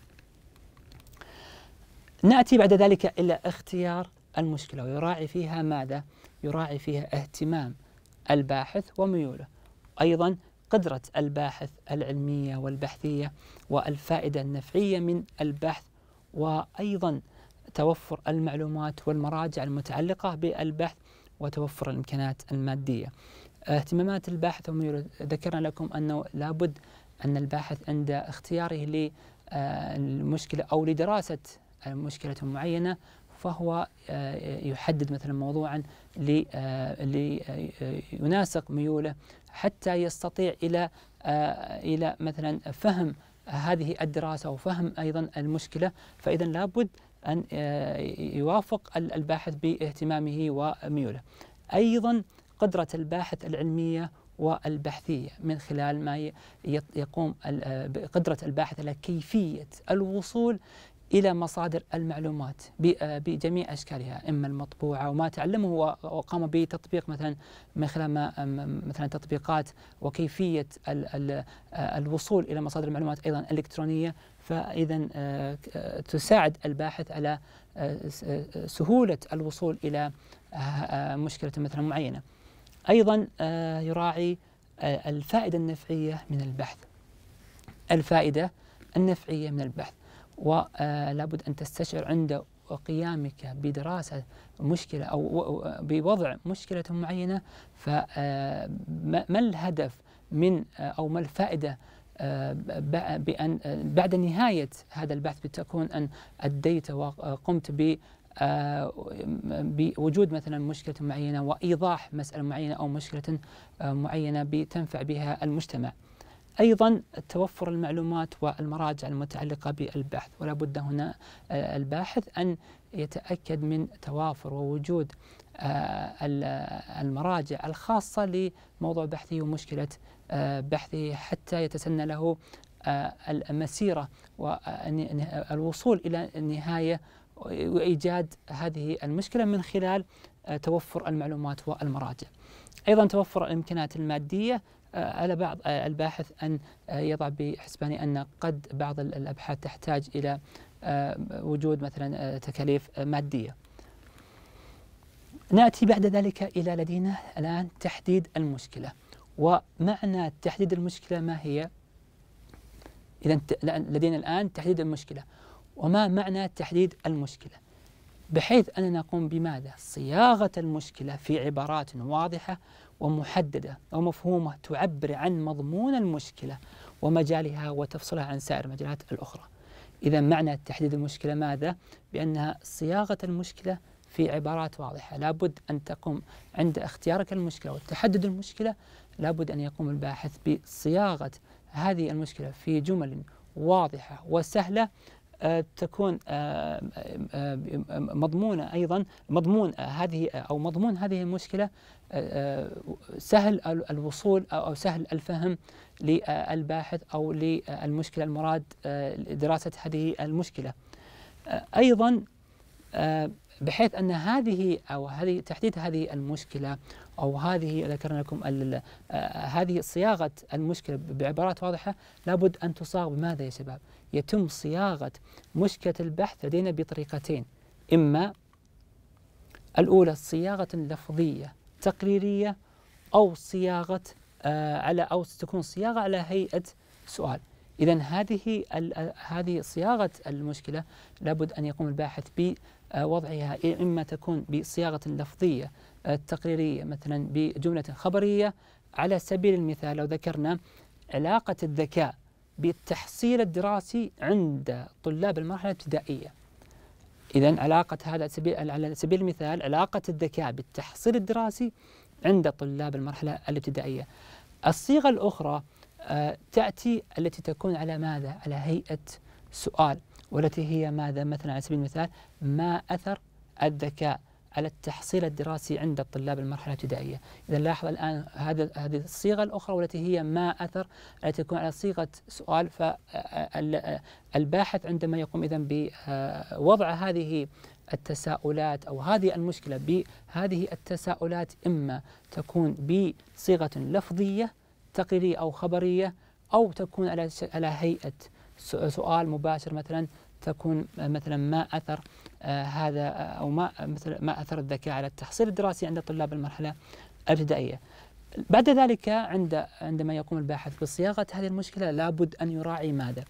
ناتي بعد ذلك الى اختيار المشكله ويراعي فيها ماذا؟ يراعي فيها اهتمام الباحث وميوله. ايضا قدره الباحث العلميه والبحثيه والفائده النفعيه من البحث وايضا توفر المعلومات والمراجع المتعلقه بالبحث وتوفر الامكانات الماديه. اهتمامات الباحث وميوله ذكرنا لكم انه لابد ان الباحث عند اختياره للمشكله او لدراسه مشكلة معينة فهو آه، يحدد مثلا موضوعا ليناسق آه، آه، ميوله حتى يستطيع إلى إلى مثلا فهم هذه الدراسة وفهم أيضا المشكلة فإذا لابد أن يوافق الباحث باهتمامه وميوله أيضا قدرة الباحث العلمية والبحثية من خلال ما يقوم قدرة الباحث على كيفية الوصول إلى مصادر المعلومات بجميع أشكالها إما المطبوعة وما تعلمه وقام بتطبيق مثلا من خلال مثلا تطبيقات وكيفية الوصول إلى مصادر المعلومات أيضا إلكترونية فإذا آه، تساعد الباحث على آه، آه، سهولة الوصول إلى مشكلة مثلا معينة أيضا يراعي الفائدة النفعية من البحث الفائدة النفعية من البحث ولابد آه، أن تستشعر عند قيامك بدراسة مشكلة أو بوضع مشكلة معينة فما آه، الهدف من آه، أو ما الفائدة بأن بعد نهاية هذا البحث بتكون أن أديت وقمت ب بوجود مثلا مشكلة معينة وإيضاح مسألة معينة أو مشكلة معينة بتنفع بها المجتمع أيضا توفر المعلومات والمراجع المتعلقة بالبحث ولا بد هنا آه، الباحث أن يتأكد من توافر ووجود آه، المراجع الخاصة لموضوع بحثه ومشكلة آه، بحثه حتى يتسنى له المسيرة والوصول إلى النهاية وإيجاد هذه المشكلة من خلال توفر المعلومات والمراجع أيضا توفر الإمكانات المادية على بعض الباحث أن يضع بحسبانه أن قد بعض الأبحاث تحتاج إلى آه، وجود مثلا آه، تكاليف مادية نأتي بعد ذلك إلى لدينا الآن تحديد المشكلة ومعنى تحديد المشكلة ما هي؟ إذا لدينا الآن تحديد المشكلة وما معنى تحديد المشكلة؟ بحيث أننا نقوم بماذا؟ صياغة المشكلة في عبارات واضحة ومحددة ومفهومه تعبر عن مضمون المشكلة ومجالها وتفصلها عن سائر المجالات الأخرى إذا معنى تحديد المشكلة ماذا؟ بأنها صياغة المشكلة في عبارات واضحة لابد أن تقوم عند اختيارك المشكلة وتحدد المشكلة لابد أن يقوم الباحث بصياغة هذه المشكلة في جمل واضحة وسهلة آه، تكون آه، آه، مضمونة أيضا مضمون هذه أو مضمون هذه المشكلة سهل الوصول أو سهل الفهم للباحث أو للمشكلة المراد دراسة هذه المشكلة أيضا بحيث ان هذه او هذه تحديد هذه المشكله او هذه ذكرنا لكم آه، هذه صياغه المشكله بعبارات واضحه لابد ان تصاغ بماذا يا شباب؟ يتم صياغه مشكله البحث لدينا بطريقتين اما الاولى صياغه لفظيه تقريريه او صياغه آه، على او تكون صياغه على هيئه سؤال. إذا هذه آه، هذه صياغة المشكلة لابد أن يقوم الباحث آه، وضعها إما تكون بصياغة لفظية آه، تقريرية مثلا بجملة خبرية على سبيل المثال لو ذكرنا علاقة الذكاء بالتحصيل الدراسي عند طلاب المرحلة الابتدائية إذا علاقة هذا سبيل على سبيل المثال علاقة الذكاء بالتحصيل الدراسي عند طلاب المرحلة الابتدائية الصيغة الأخرى آه، تأتي التي تكون على ماذا؟ على هيئة سؤال والتي هي ماذا مثلا على سبيل المثال ما أثر الذكاء على التحصيل الدراسي عند الطلاب المرحلة الابتدائية إذا لاحظ الآن هذا هذه الصيغة الأخرى والتي هي ما أثر التي تكون على صيغة سؤال فالباحث عندما يقوم إذا بوضع هذه التساؤلات أو هذه المشكلة بهذه التساؤلات إما تكون بصيغة لفظية تقريرية أو خبرية أو تكون على على هيئة سؤال مباشر مثلا تكون مثلا ما اثر آه، هذا آه، او ما مثل ما اثر الذكاء على التحصيل الدراسي عند طلاب المرحله الابتدائيه. بعد ذلك عند عندما يقوم الباحث بصياغه هذه المشكله لابد ان يراعي ماذا؟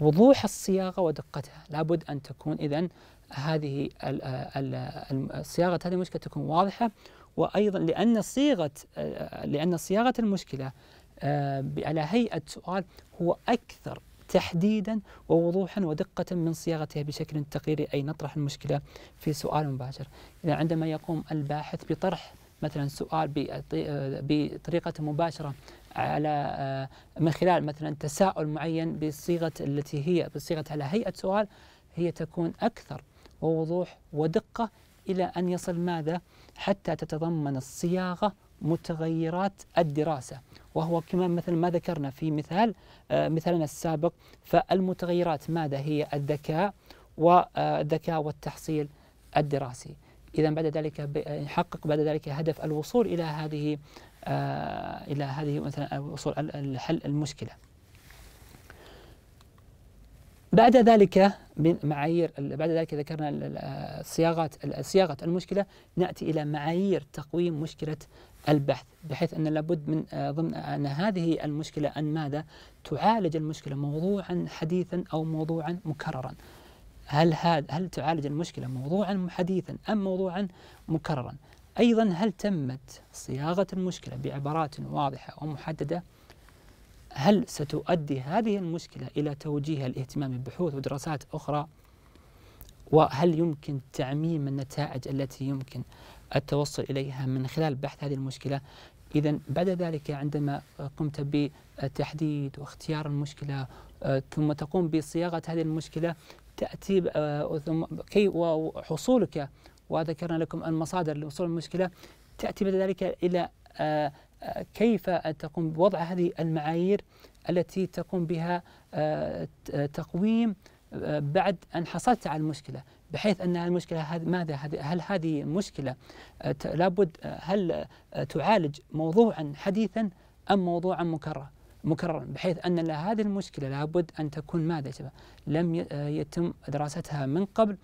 وضوح الصياغه ودقتها، لابد ان تكون اذا هذه آه، صياغه هذه المشكله تكون واضحه وايضا لان صيغه لان صياغه المشكله على هيئه سؤال هو اكثر تحديدا ووضوحا ودقة من صياغتها بشكل تقريري أي نطرح المشكلة في سؤال مباشر إذا عندما يقوم الباحث بطرح مثلا سؤال بطريقة مباشرة على آه، من خلال مثلا تساؤل معين بصيغة التي هي بصيغة على هيئة سؤال هي تكون أكثر ووضوح ودقة إلى أن يصل ماذا حتى تتضمن الصياغة متغيرات الدراسة وهو كما مثلا ما ذكرنا في مثال آه، مثالنا السابق فالمتغيرات ماذا هي الذكاء والذكاء آه، والتحصيل الدراسي إذا بعد ذلك آه، نحقق بعد ذلك هدف الوصول إلى هذه إلى هذه مثلا الوصول الحل المشكلة بعد ذلك من معايير بعد ذلك ذكرنا صياغات صياغه المشكله ناتي الى معايير تقويم مشكله البحث بحيث أن لابد من آه، ضمن آه، أن هذه المشكلة أن ماذا تعالج المشكلة موضوعا حديثا أو موضوعا مكررا هل هذا هل تعالج المشكلة موضوعا حديثا أم موضوعا مكررا أيضا هل تمت صياغة المشكلة بعبارات واضحة ومحددة هل ستؤدي هذه المشكلة إلى توجيه الاهتمام ببحوث ودراسات أخرى وهل يمكن تعميم النتائج التي يمكن التوصل إليها من خلال بحث هذه المشكلة إذا بعد ذلك عندما قمت بتحديد واختيار المشكلة آه، ثم تقوم بصياغة هذه المشكلة تأتي آه، ثم كي وحصولك وذكرنا لكم المصادر لوصول المشكلة تأتي بعد ذلك إلى آه، كيف تقوم بوضع هذه المعايير التي تقوم بها تقويم بعد أن حصلت على المشكلة بحيث أن المشكلة هذه ماذا هل هذه مشكلة آه، لابد آه، هل آه، تعالج موضوعا حديثا أم موضوعا مكررا مكررا بحيث أن هذه المشكلة لابد أن تكون ماذا شباب لم يتم دراستها من قبل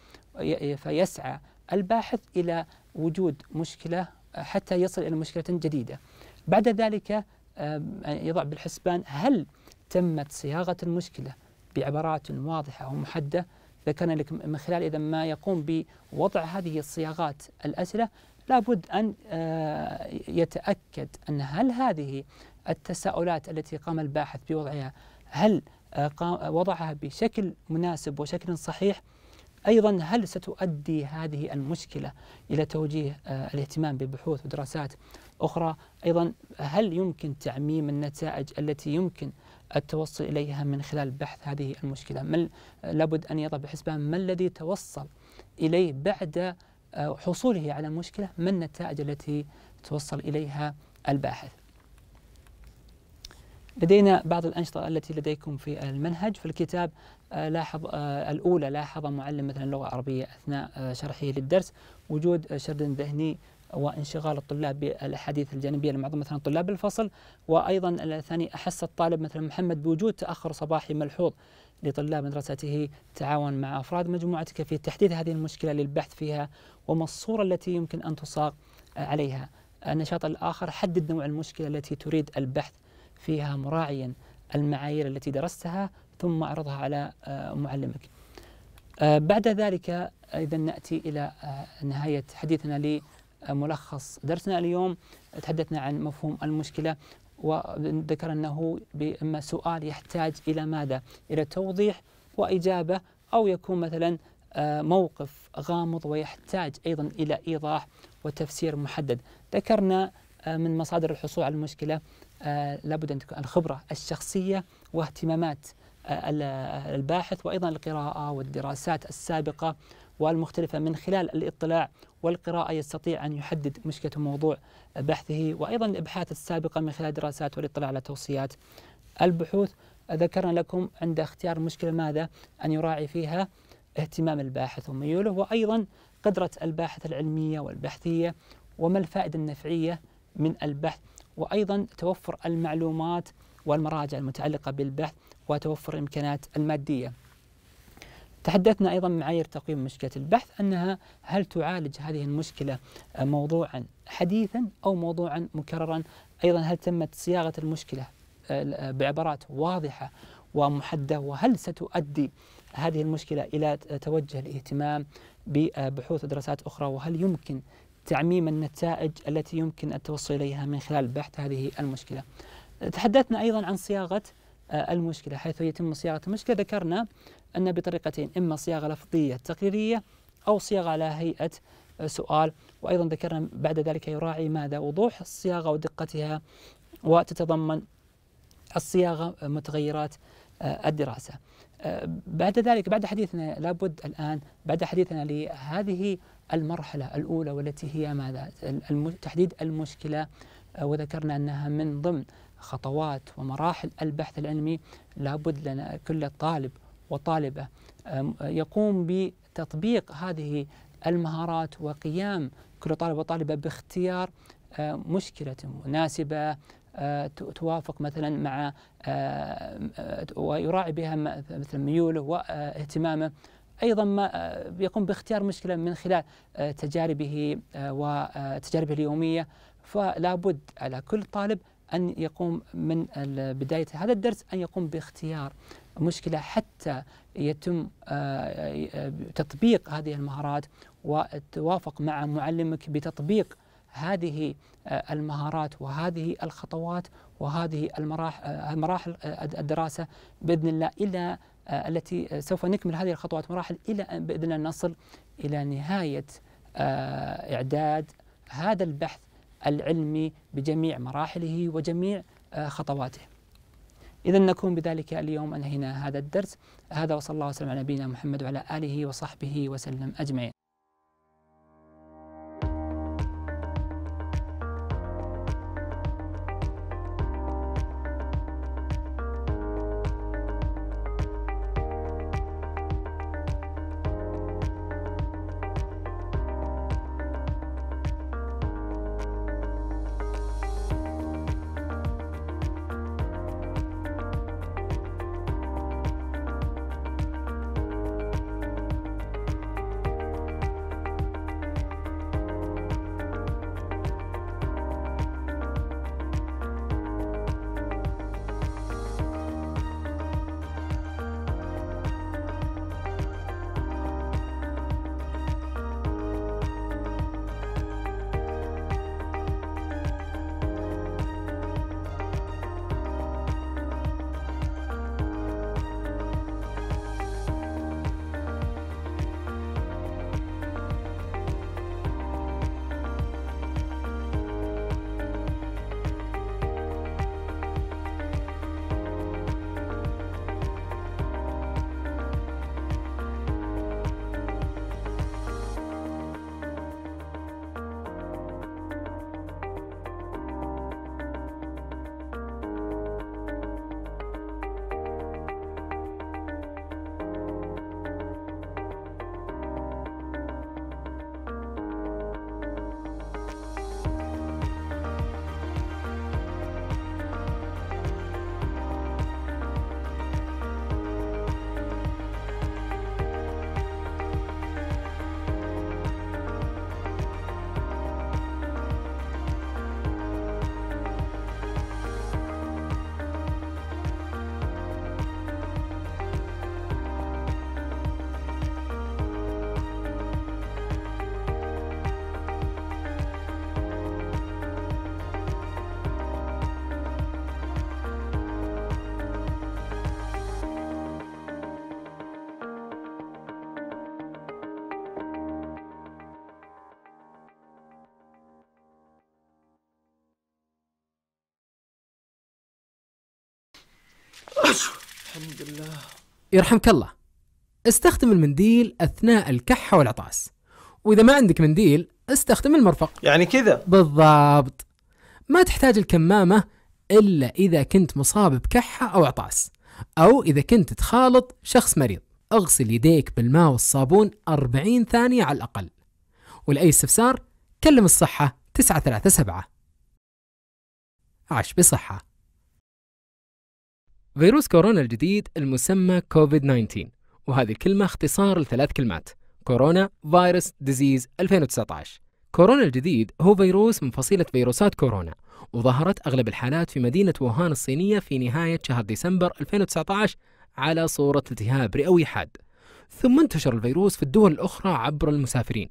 فيسعى الباحث إلى وجود مشكلة حتى يصل إلى مشكلة جديدة بعد ذلك يضع بالحسبان هل تمت صياغة المشكلة بعبارات واضحة ومحددة ذكرنا لك من خلال إذا ما يقوم بوضع هذه الصياغات الأسئلة لابد أن آه، يتأكد أن هل هذه التساؤلات التي قام الباحث بوضعها هل آه، وضعها بشكل مناسب وشكل صحيح أيضا هل ستؤدي هذه المشكلة إلى توجيه آه، الاهتمام ببحوث ودراسات أخرى أيضا هل يمكن تعميم النتائج التي يمكن التوصل إليها من خلال بحث هذه المشكلة ما لابد أن يضع بحسبان ما الذي توصل إليه بعد آه، حصوله على المشكلة ما النتائج التي توصل إليها الباحث لدينا بعض الأنشطة التي لديكم في المنهج في الكتاب آه، لاحظ آه، الأولى لاحظ معلم مثلا اللغة العربية أثناء شرحه للدرس وجود شرد ذهني وانشغال الطلاب بالاحاديث الجانبيه لمعظم مثلا طلاب الفصل وايضا الثاني احس الطالب مثلا محمد بوجود تاخر صباحي ملحوظ لطلاب مدرسته تعاون مع افراد مجموعتك في تحديد هذه المشكله للبحث فيها وما الصوره التي يمكن ان تصاغ عليها. النشاط الاخر حدد نوع المشكله التي تريد البحث فيها مراعيا المعايير التي درستها ثم اعرضها على آه، معلمك. آه، بعد ذلك اذا ناتي الى آه، نهايه حديثنا ملخص درسنا اليوم تحدثنا عن مفهوم المشكلة وذكر أنه إما سؤال يحتاج إلى ماذا؟ إلى توضيح وإجابة أو يكون مثلا آه، موقف غامض ويحتاج أيضا إلى إيضاح وتفسير محدد ذكرنا آه، من مصادر الحصول على المشكلة آه، لابد أن تكون الخبرة الشخصية واهتمامات الباحث وأيضا القراءة والدراسات السابقة والمختلفة من خلال الاطلاع والقراءة يستطيع أن يحدد مشكلة موضوع بحثه وأيضا الإبحاث السابقة من خلال دراسات والاطلاع على توصيات البحوث ذكرنا لكم عند اختيار المشكلة ماذا أن يراعي فيها اهتمام الباحث وميوله وأيضا قدرة الباحث العلمية والبحثية وما الفائدة النفعية من البحث وأيضا توفر المعلومات والمراجع المتعلقة بالبحث وتوفر الإمكانات المادية تحدثنا أيضا معايير تقييم مشكلة البحث أنها هل تعالج هذه المشكلة موضوعا حديثا أو موضوعا مكررا أيضا هل تمت صياغة المشكلة بعبارات واضحة ومحددة وهل ستؤدي هذه المشكلة إلى توجه الاهتمام ببحوث ودراسات أخرى وهل يمكن تعميم النتائج التي يمكن التوصل إليها من خلال بحث هذه المشكلة تحدثنا أيضا عن صياغة المشكلة حيث يتم صياغة المشكلة ذكرنا أن بطريقتين إما صياغة لفظية تقريرية أو صياغة على هيئة سؤال وأيضا ذكرنا بعد ذلك يراعي ماذا وضوح الصياغة ودقتها وتتضمن الصياغة متغيرات آه، الدراسة آه، بعد ذلك بعد حديثنا لابد الآن بعد حديثنا لهذه المرحلة الأولى والتي هي ماذا تحديد المشكلة آه، وذكرنا أنها من ضمن خطوات ومراحل البحث العلمي لابد لنا كل طالب وطالبه يقوم بتطبيق هذه المهارات وقيام كل طالب وطالبه باختيار مشكله مناسبه توافق مثلا مع ويراعي بها مثلا ميوله واهتمامه ايضا ما يقوم باختيار مشكله من خلال تجاربه وتجاربه اليوميه فلا بد على كل طالب ان يقوم من بدايه هذا الدرس ان يقوم باختيار مشكلة حتى يتم آه، تطبيق هذه المهارات وتوافق مع معلمك بتطبيق هذه آه، المهارات وهذه الخطوات وهذه آه، مراحل الدراسة بإذن الله إلى التي سوف نكمل هذه الخطوات مراحل إلى أن بإذن الله نصل إلى نهاية إعداد هذا البحث العلمي بجميع مراحله وجميع خطواته إذا نكون بذلك اليوم أنهينا هذا الدرس هذا وصلى الله وسلم على نبينا محمد وعلى آله وصحبه وسلم أجمعين يرحمك الله استخدم المنديل أثناء الكحة والعطاس وإذا ما عندك منديل استخدم المرفق يعني كذا بالضبط ما تحتاج الكمامة إلا إذا كنت مصاب بكحة أو عطاس أو إذا كنت تخالط شخص مريض اغسل يديك بالماء والصابون 40 ثانية على الأقل ولأي استفسار كلم الصحة 937 عش بصحة فيروس كورونا الجديد المسمى كوفيد 19 وهذه الكلمة اختصار لثلاث كلمات كورونا فيروس ديزيز 2019 كورونا الجديد هو فيروس من فصيلة فيروسات كورونا وظهرت أغلب الحالات في مدينة ووهان الصينية في نهاية شهر ديسمبر 2019 على صورة التهاب رئوي حاد ثم انتشر الفيروس في الدول الأخرى عبر المسافرين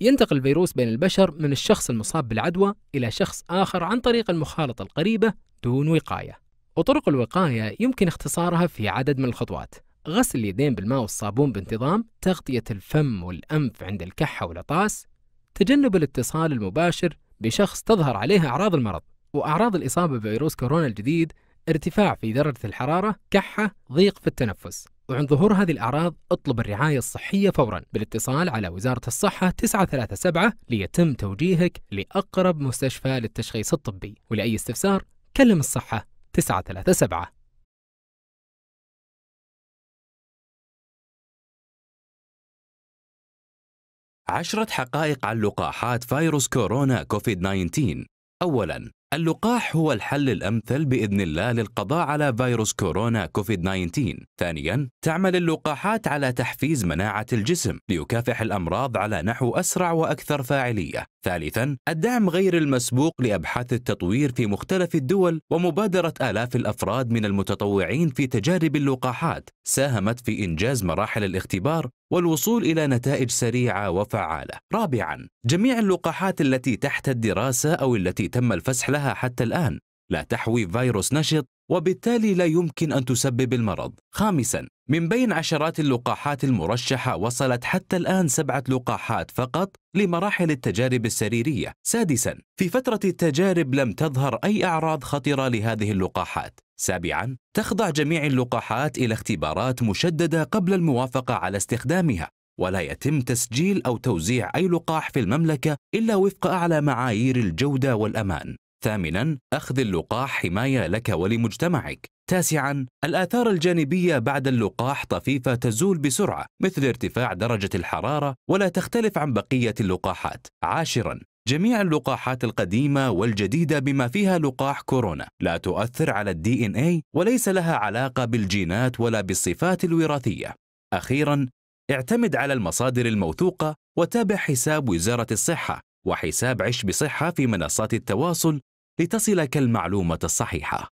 ينتقل الفيروس بين البشر من الشخص المصاب بالعدوى إلى شخص آخر عن طريق المخالطة القريبة دون وقاية وطرق الوقاية يمكن اختصارها في عدد من الخطوات غسل اليدين بالماء والصابون بانتظام تغطية الفم والأنف عند الكحة والعطاس تجنب الاتصال المباشر بشخص تظهر عليه أعراض المرض وأعراض الإصابة بفيروس كورونا الجديد ارتفاع في درجة الحرارة كحة ضيق في التنفس وعند ظهور هذه الأعراض اطلب الرعاية الصحية فورا بالاتصال على وزارة الصحة 937 ليتم توجيهك لأقرب مستشفى للتشخيص الطبي ولأي استفسار كلم الصحة 937عشرة حقائق عن لقاحات فيروس كورونا كوفيد 19 أولاً اللقاح هو الحل الأمثل بإذن الله للقضاء على فيروس كورونا كوفيد 19 ثانيا تعمل اللقاحات على تحفيز مناعة الجسم ليكافح الأمراض على نحو أسرع وأكثر فاعلية ثالثا الدعم غير المسبوق لأبحاث التطوير في مختلف الدول ومبادرة آلاف الأفراد من المتطوعين في تجارب اللقاحات ساهمت في إنجاز مراحل الاختبار والوصول إلى نتائج سريعة وفعالة. رابعاً، جميع اللقاحات التي تحت الدراسة أو التي تم الفسح لها حتى الآن لا تحوي فيروس نشط وبالتالي لا يمكن أن تسبب المرض. خامساً، من بين عشرات اللقاحات المرشحة وصلت حتى الآن سبعة لقاحات فقط لمراحل التجارب السريرية. سادساً، في فترة التجارب لم تظهر أي أعراض خطرة لهذه اللقاحات. سابعا تخضع جميع اللقاحات إلى اختبارات مشددة قبل الموافقة على استخدامها ولا يتم تسجيل أو توزيع أي لقاح في المملكة إلا وفق أعلى معايير الجودة والأمان ثامنا أخذ اللقاح حماية لك ولمجتمعك تاسعا الآثار الجانبية بعد اللقاح طفيفة تزول بسرعة مثل ارتفاع درجة الحرارة ولا تختلف عن بقية اللقاحات عاشرا جميع اللقاحات القديمة والجديدة بما فيها لقاح كورونا لا تؤثر على الدي ان اي وليس لها علاقة بالجينات ولا بالصفات الوراثية. أخيراً، اعتمد على المصادر الموثوقة وتابع حساب وزارة الصحة وحساب عش بصحة في منصات التواصل لتصلك المعلومة الصحيحة.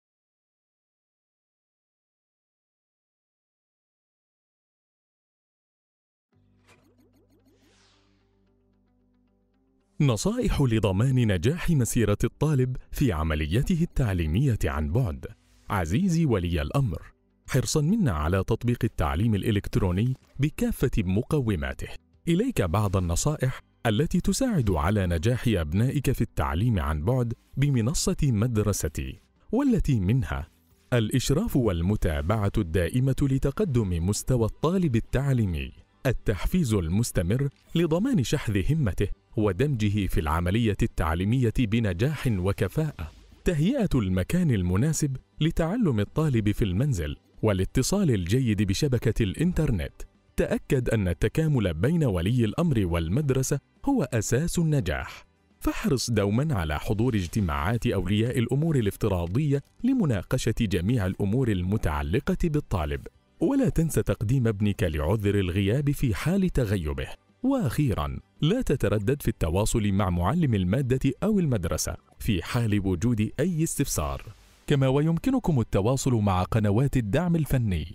نصائح لضمان نجاح مسيرة الطالب في عمليته التعليمية عن بعد عزيزي ولي الأمر حرصا منا على تطبيق التعليم الإلكتروني بكافة مقوماته إليك بعض النصائح التي تساعد على نجاح أبنائك في التعليم عن بعد بمنصة مدرستي والتي منها الإشراف والمتابعة الدائمة لتقدم مستوى الطالب التعليمي التحفيز المستمر لضمان شحذ همته ودمجه في العملية التعليمية بنجاح وكفاءة تهيئة المكان المناسب لتعلم الطالب في المنزل والاتصال الجيد بشبكة الإنترنت تأكد أن التكامل بين ولي الأمر والمدرسة هو أساس النجاح فاحرص دوما على حضور اجتماعات أولياء الأمور الافتراضية لمناقشة جميع الأمور المتعلقة بالطالب ولا تنس تقديم ابنك لعذر الغياب في حال تغيبه واخيرا لا تتردد في التواصل مع معلم الماده او المدرسه في حال وجود اي استفسار كما ويمكنكم التواصل مع قنوات الدعم الفني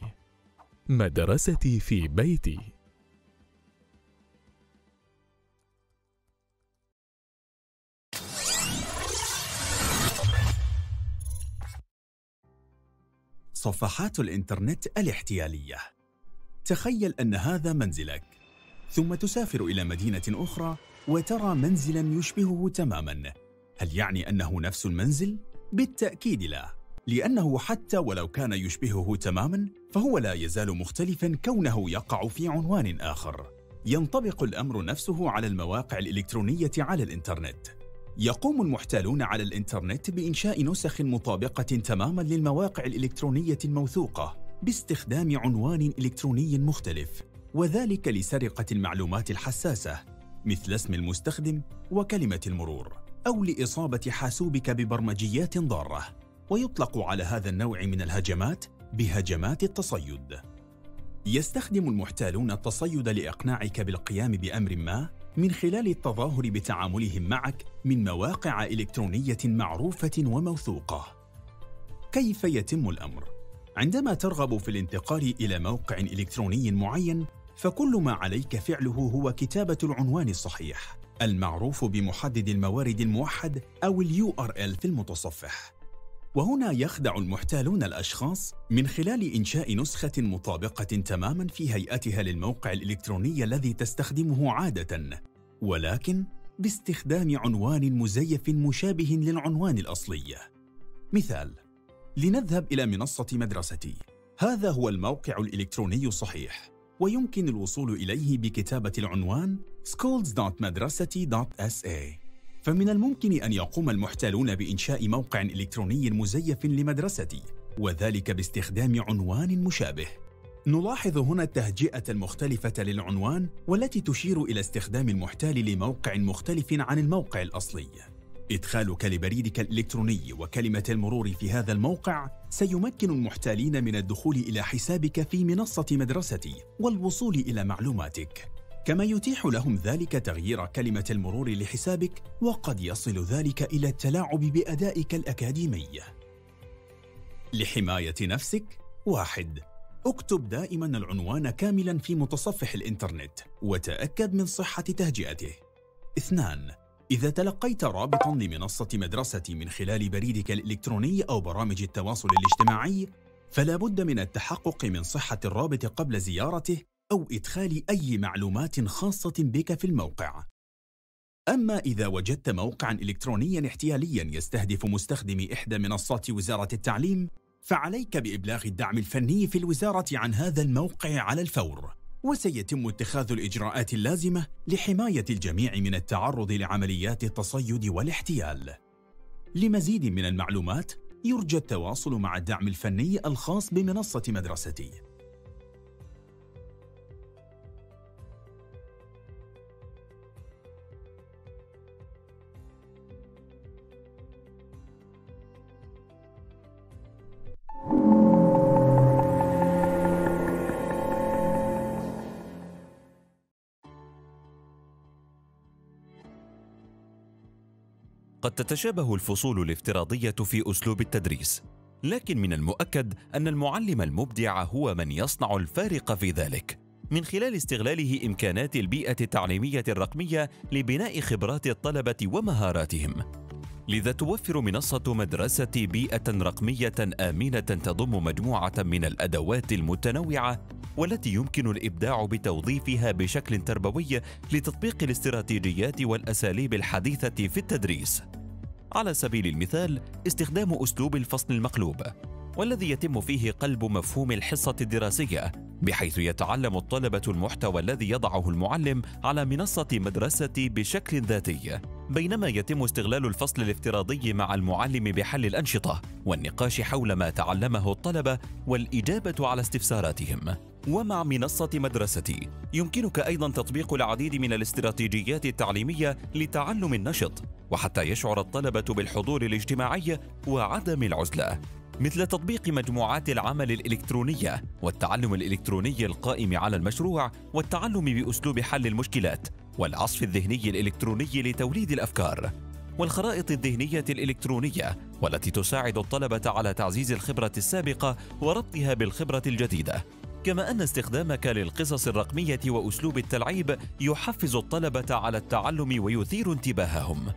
مدرستي في بيتي صفحات الإنترنت الاحتيالية تخيل أن هذا منزلك ثم تسافر إلى مدينة أخرى وترى منزلا يشبهه تماما هل يعني أنه نفس المنزل؟ بالتأكيد لا لأنه حتى ولو كان يشبهه تماما فهو لا يزال مختلفا كونه يقع في عنوان آخر ينطبق الأمر نفسه على المواقع الإلكترونية على الإنترنت يقوم المحتالون على الإنترنت بإنشاء نسخ مطابقة تماما للمواقع الإلكترونية الموثوقة باستخدام عنوان إلكتروني مختلف وذلك لسرقة المعلومات الحساسة مثل اسم المستخدم وكلمة المرور أو لإصابة حاسوبك ببرمجيات ضارة ويطلق على هذا النوع من الهجمات بهجمات التصيد يستخدم المحتالون التصيد لإقناعك بالقيام بأمر ما من خلال التظاهر بتعاملهم معك من مواقع إلكترونية معروفة وموثوقة كيف يتم الأمر؟ عندما ترغب في الانتقال إلى موقع إلكتروني معين فكل ما عليك فعله هو كتابة العنوان الصحيح المعروف بمحدد الموارد الموحد أو ال URL في المتصفح وهنا يخدع المحتالون الأشخاص من خلال إنشاء نسخة مطابقة تماماً في هيئتها للموقع الإلكتروني الذي تستخدمه عادة ولكن باستخدام عنوان مزيف مشابه للعنوان الأصلي مثال لنذهب إلى منصة مدرستي هذا هو الموقع الإلكتروني الصحيح ويمكن الوصول إليه بكتابة العنوان schools.madrasati.sa فمن الممكن أن يقوم المحتالون بإنشاء موقع إلكتروني مزيف لمدرستي وذلك باستخدام عنوان مشابه نلاحظ هنا التهجئة المختلفة للعنوان والتي تشير إلى استخدام المحتال لموقع مختلف عن الموقع الأصلي إدخالك لبريدك الإلكتروني وكلمة المرور في هذا الموقع سيمكن المحتالين من الدخول إلى حسابك في منصة مدرستي والوصول إلى معلوماتك. كما يتيح لهم ذلك تغيير كلمة المرور لحسابك وقد يصل ذلك إلى التلاعب بأدائك الأكاديمي. لحماية نفسك واحد اكتب دائما العنوان كاملا في متصفح الإنترنت وتأكد من صحة تهجئته. اثنان إذا تلقيت رابطا لمنصة مدرسة من خلال بريدك الإلكتروني أو برامج التواصل الاجتماعي فلا بد من التحقق من صحة الرابط قبل زيارته أو إدخال أي معلومات خاصة بك في الموقع أما إذا وجدت موقعاً إلكترونياً احتيالياً يستهدف مستخدمي إحدى منصات وزارة التعليم فعليك بإبلاغ الدعم الفني في الوزارة عن هذا الموقع على الفور وسيتم اتخاذ الإجراءات اللازمة لحماية الجميع من التعرض لعمليات التصيد والاحتيال. لمزيد من المعلومات يرجى التواصل مع الدعم الفني الخاص بمنصة مدرستي قد تتشابه الفصول الافتراضية في أسلوب التدريس، لكن من المؤكد أن المعلم المبدع هو من يصنع الفارق في ذلك، من خلال استغلاله إمكانات البيئة التعليمية الرقمية لبناء خبرات الطلبة ومهاراتهم، لذا توفر منصة مدرسة بيئة رقمية آمنة تضم مجموعة من الأدوات المتنوعة والتي يمكن الإبداع بتوظيفها بشكل تربوي لتطبيق الاستراتيجيات والأساليب الحديثة في التدريس. على سبيل المثال استخدام أسلوب الفصل المقلوب والذي يتم فيه قلب مفهوم الحصة الدراسية بحيث يتعلم الطلبة المحتوى الذي يضعه المعلم على منصة مدرسة بشكل ذاتي بينما يتم استغلال الفصل الافتراضي مع المعلم بحل الأنشطة والنقاش حول ما تعلمه الطلبة والإجابة على استفساراتهم ومع منصة مدرستي يمكنك أيضا تطبيق العديد من الاستراتيجيات التعليمية لتعلم النشط وحتى يشعر الطلبة بالحضور الاجتماعي وعدم العزلة مثل تطبيق مجموعات العمل الإلكترونية والتعلم الإلكتروني القائم على المشروع والتعلم بأسلوب حل المشكلات والعصف الذهني الإلكتروني لتوليد الأفكار والخرائط الذهنية الإلكترونية والتي تساعد الطلبة على تعزيز الخبرة السابقة وربطها بالخبرة الجديدة كما أن استخدامك للقصص الرقمية وأسلوب التلعيب يحفز الطلبة على التعلم ويثير انتباههم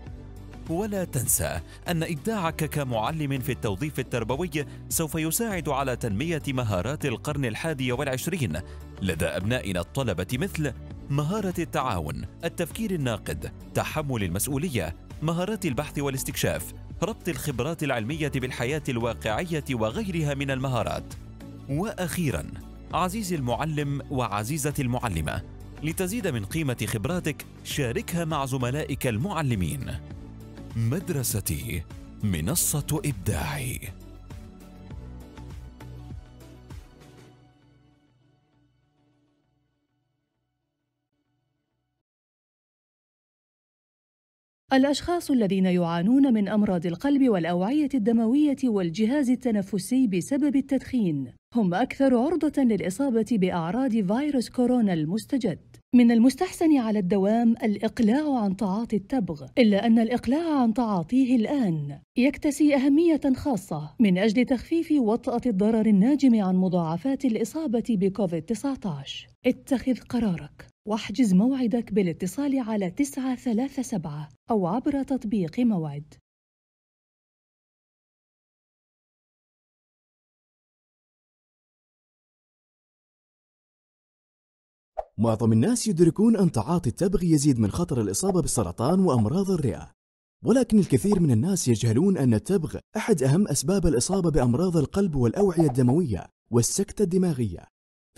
ولا تنسى أن إبداعك كمعلم في التوظيف التربوي سوف يساعد على تنمية مهارات القرن الحادي والعشرين لدى أبنائنا الطلبة مثل مهارة التعاون، التفكير الناقد، تحمل المسؤولية، مهارات البحث والاستكشاف، ربط الخبرات العلمية بالحياة الواقعية وغيرها من المهارات. وأخيراً، عزيزي المعلم وعزيزتي المعلمة، لتزيد من قيمة خبراتك شاركها مع زملائك المعلمين. مدرستي منصة إبداعي الأشخاص الذين يعانون من أمراض القلب والأوعية الدموية والجهاز التنفسي بسبب التدخين هم أكثر عرضة للإصابة بأعراض فيروس كورونا المستجد من المستحسن على الدوام الإقلاع عن تعاطي التبغ، إلا أن الإقلاع عن تعاطيه الآن يكتسي أهمية خاصة من أجل تخفيف وطأة الضرر الناجم عن مضاعفات الإصابة بكوفيد-19. اتخذ قرارك واحجز موعدك بالاتصال على 937 أو عبر تطبيق موعد. معظم الناس يدركون أن تعاطي التبغ يزيد من خطر الإصابة بالسرطان وأمراض الرئة ولكن الكثير من الناس يجهلون أن التبغ أحد أهم أسباب الإصابة بأمراض القلب والأوعية الدموية والسكتة الدماغية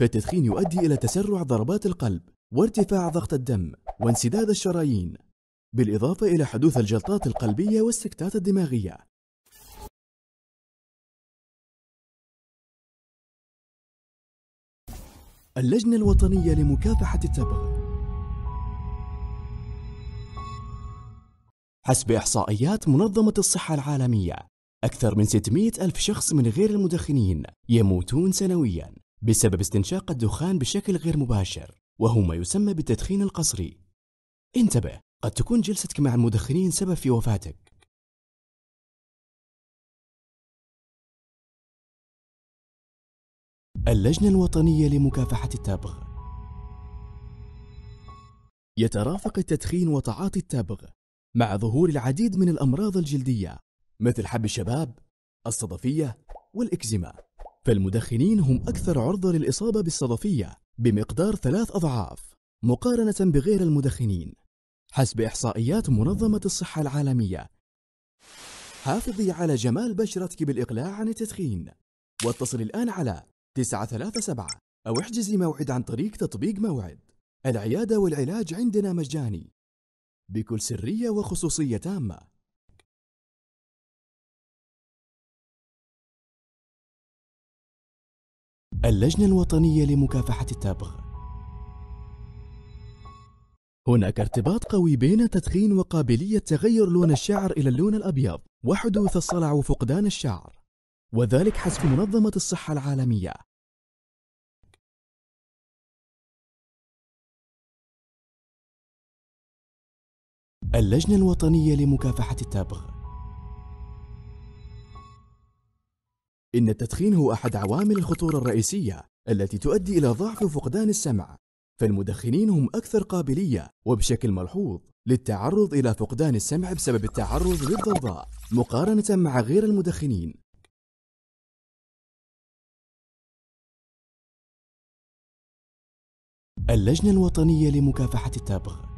فالتدخين يؤدي إلى تسرع ضربات القلب وارتفاع ضغط الدم وانسداد الشرايين بالإضافة إلى حدوث الجلطات القلبية والسكتات الدماغية اللجنة الوطنية لمكافحة التبغ حسب إحصائيات منظمة الصحة العالمية أكثر من 600 ألف شخص من غير المدخنين يموتون سنويا بسبب استنشاق الدخان بشكل غير مباشر وهو ما يسمى بالتدخين القصري انتبه قد تكون جلستك مع المدخنين سبب في وفاتك اللجنة الوطنية لمكافحة التبغ يترافق التدخين وتعاطي التبغ مع ظهور العديد من الأمراض الجلدية مثل حب الشباب، الصدفية، والإكزيما فالمدخنين هم أكثر عرضة للإصابة بالصدفية بمقدار ثلاث أضعاف مقارنة بغير المدخنين حسب إحصائيات منظمة الصحة العالمية حافظي على جمال بشرتك بالإقلاع عن التدخين واتصل الآن على 937 أو احجزي موعد عن طريق تطبيق موعد العيادة والعلاج عندنا مجاني بكل سرية وخصوصية تامة اللجنة الوطنية لمكافحة التبغ هناك ارتباط قوي بين تدخين وقابلية تغير لون الشعر إلى اللون الأبيض وحدوث الصلع وفقدان الشعر وذلك حسب منظمة الصحة العالمية اللجنة الوطنية لمكافحة التبغ إن التدخين هو أحد عوامل الخطورة الرئيسية التي تؤدي إلى ضعف وفقدان السمع فالمدخنين هم أكثر قابلية وبشكل ملحوظ للتعرض إلى فقدان السمع بسبب التعرض للضوضاء مقارنة مع غير المدخنين اللجنة الوطنية لمكافحة التبغ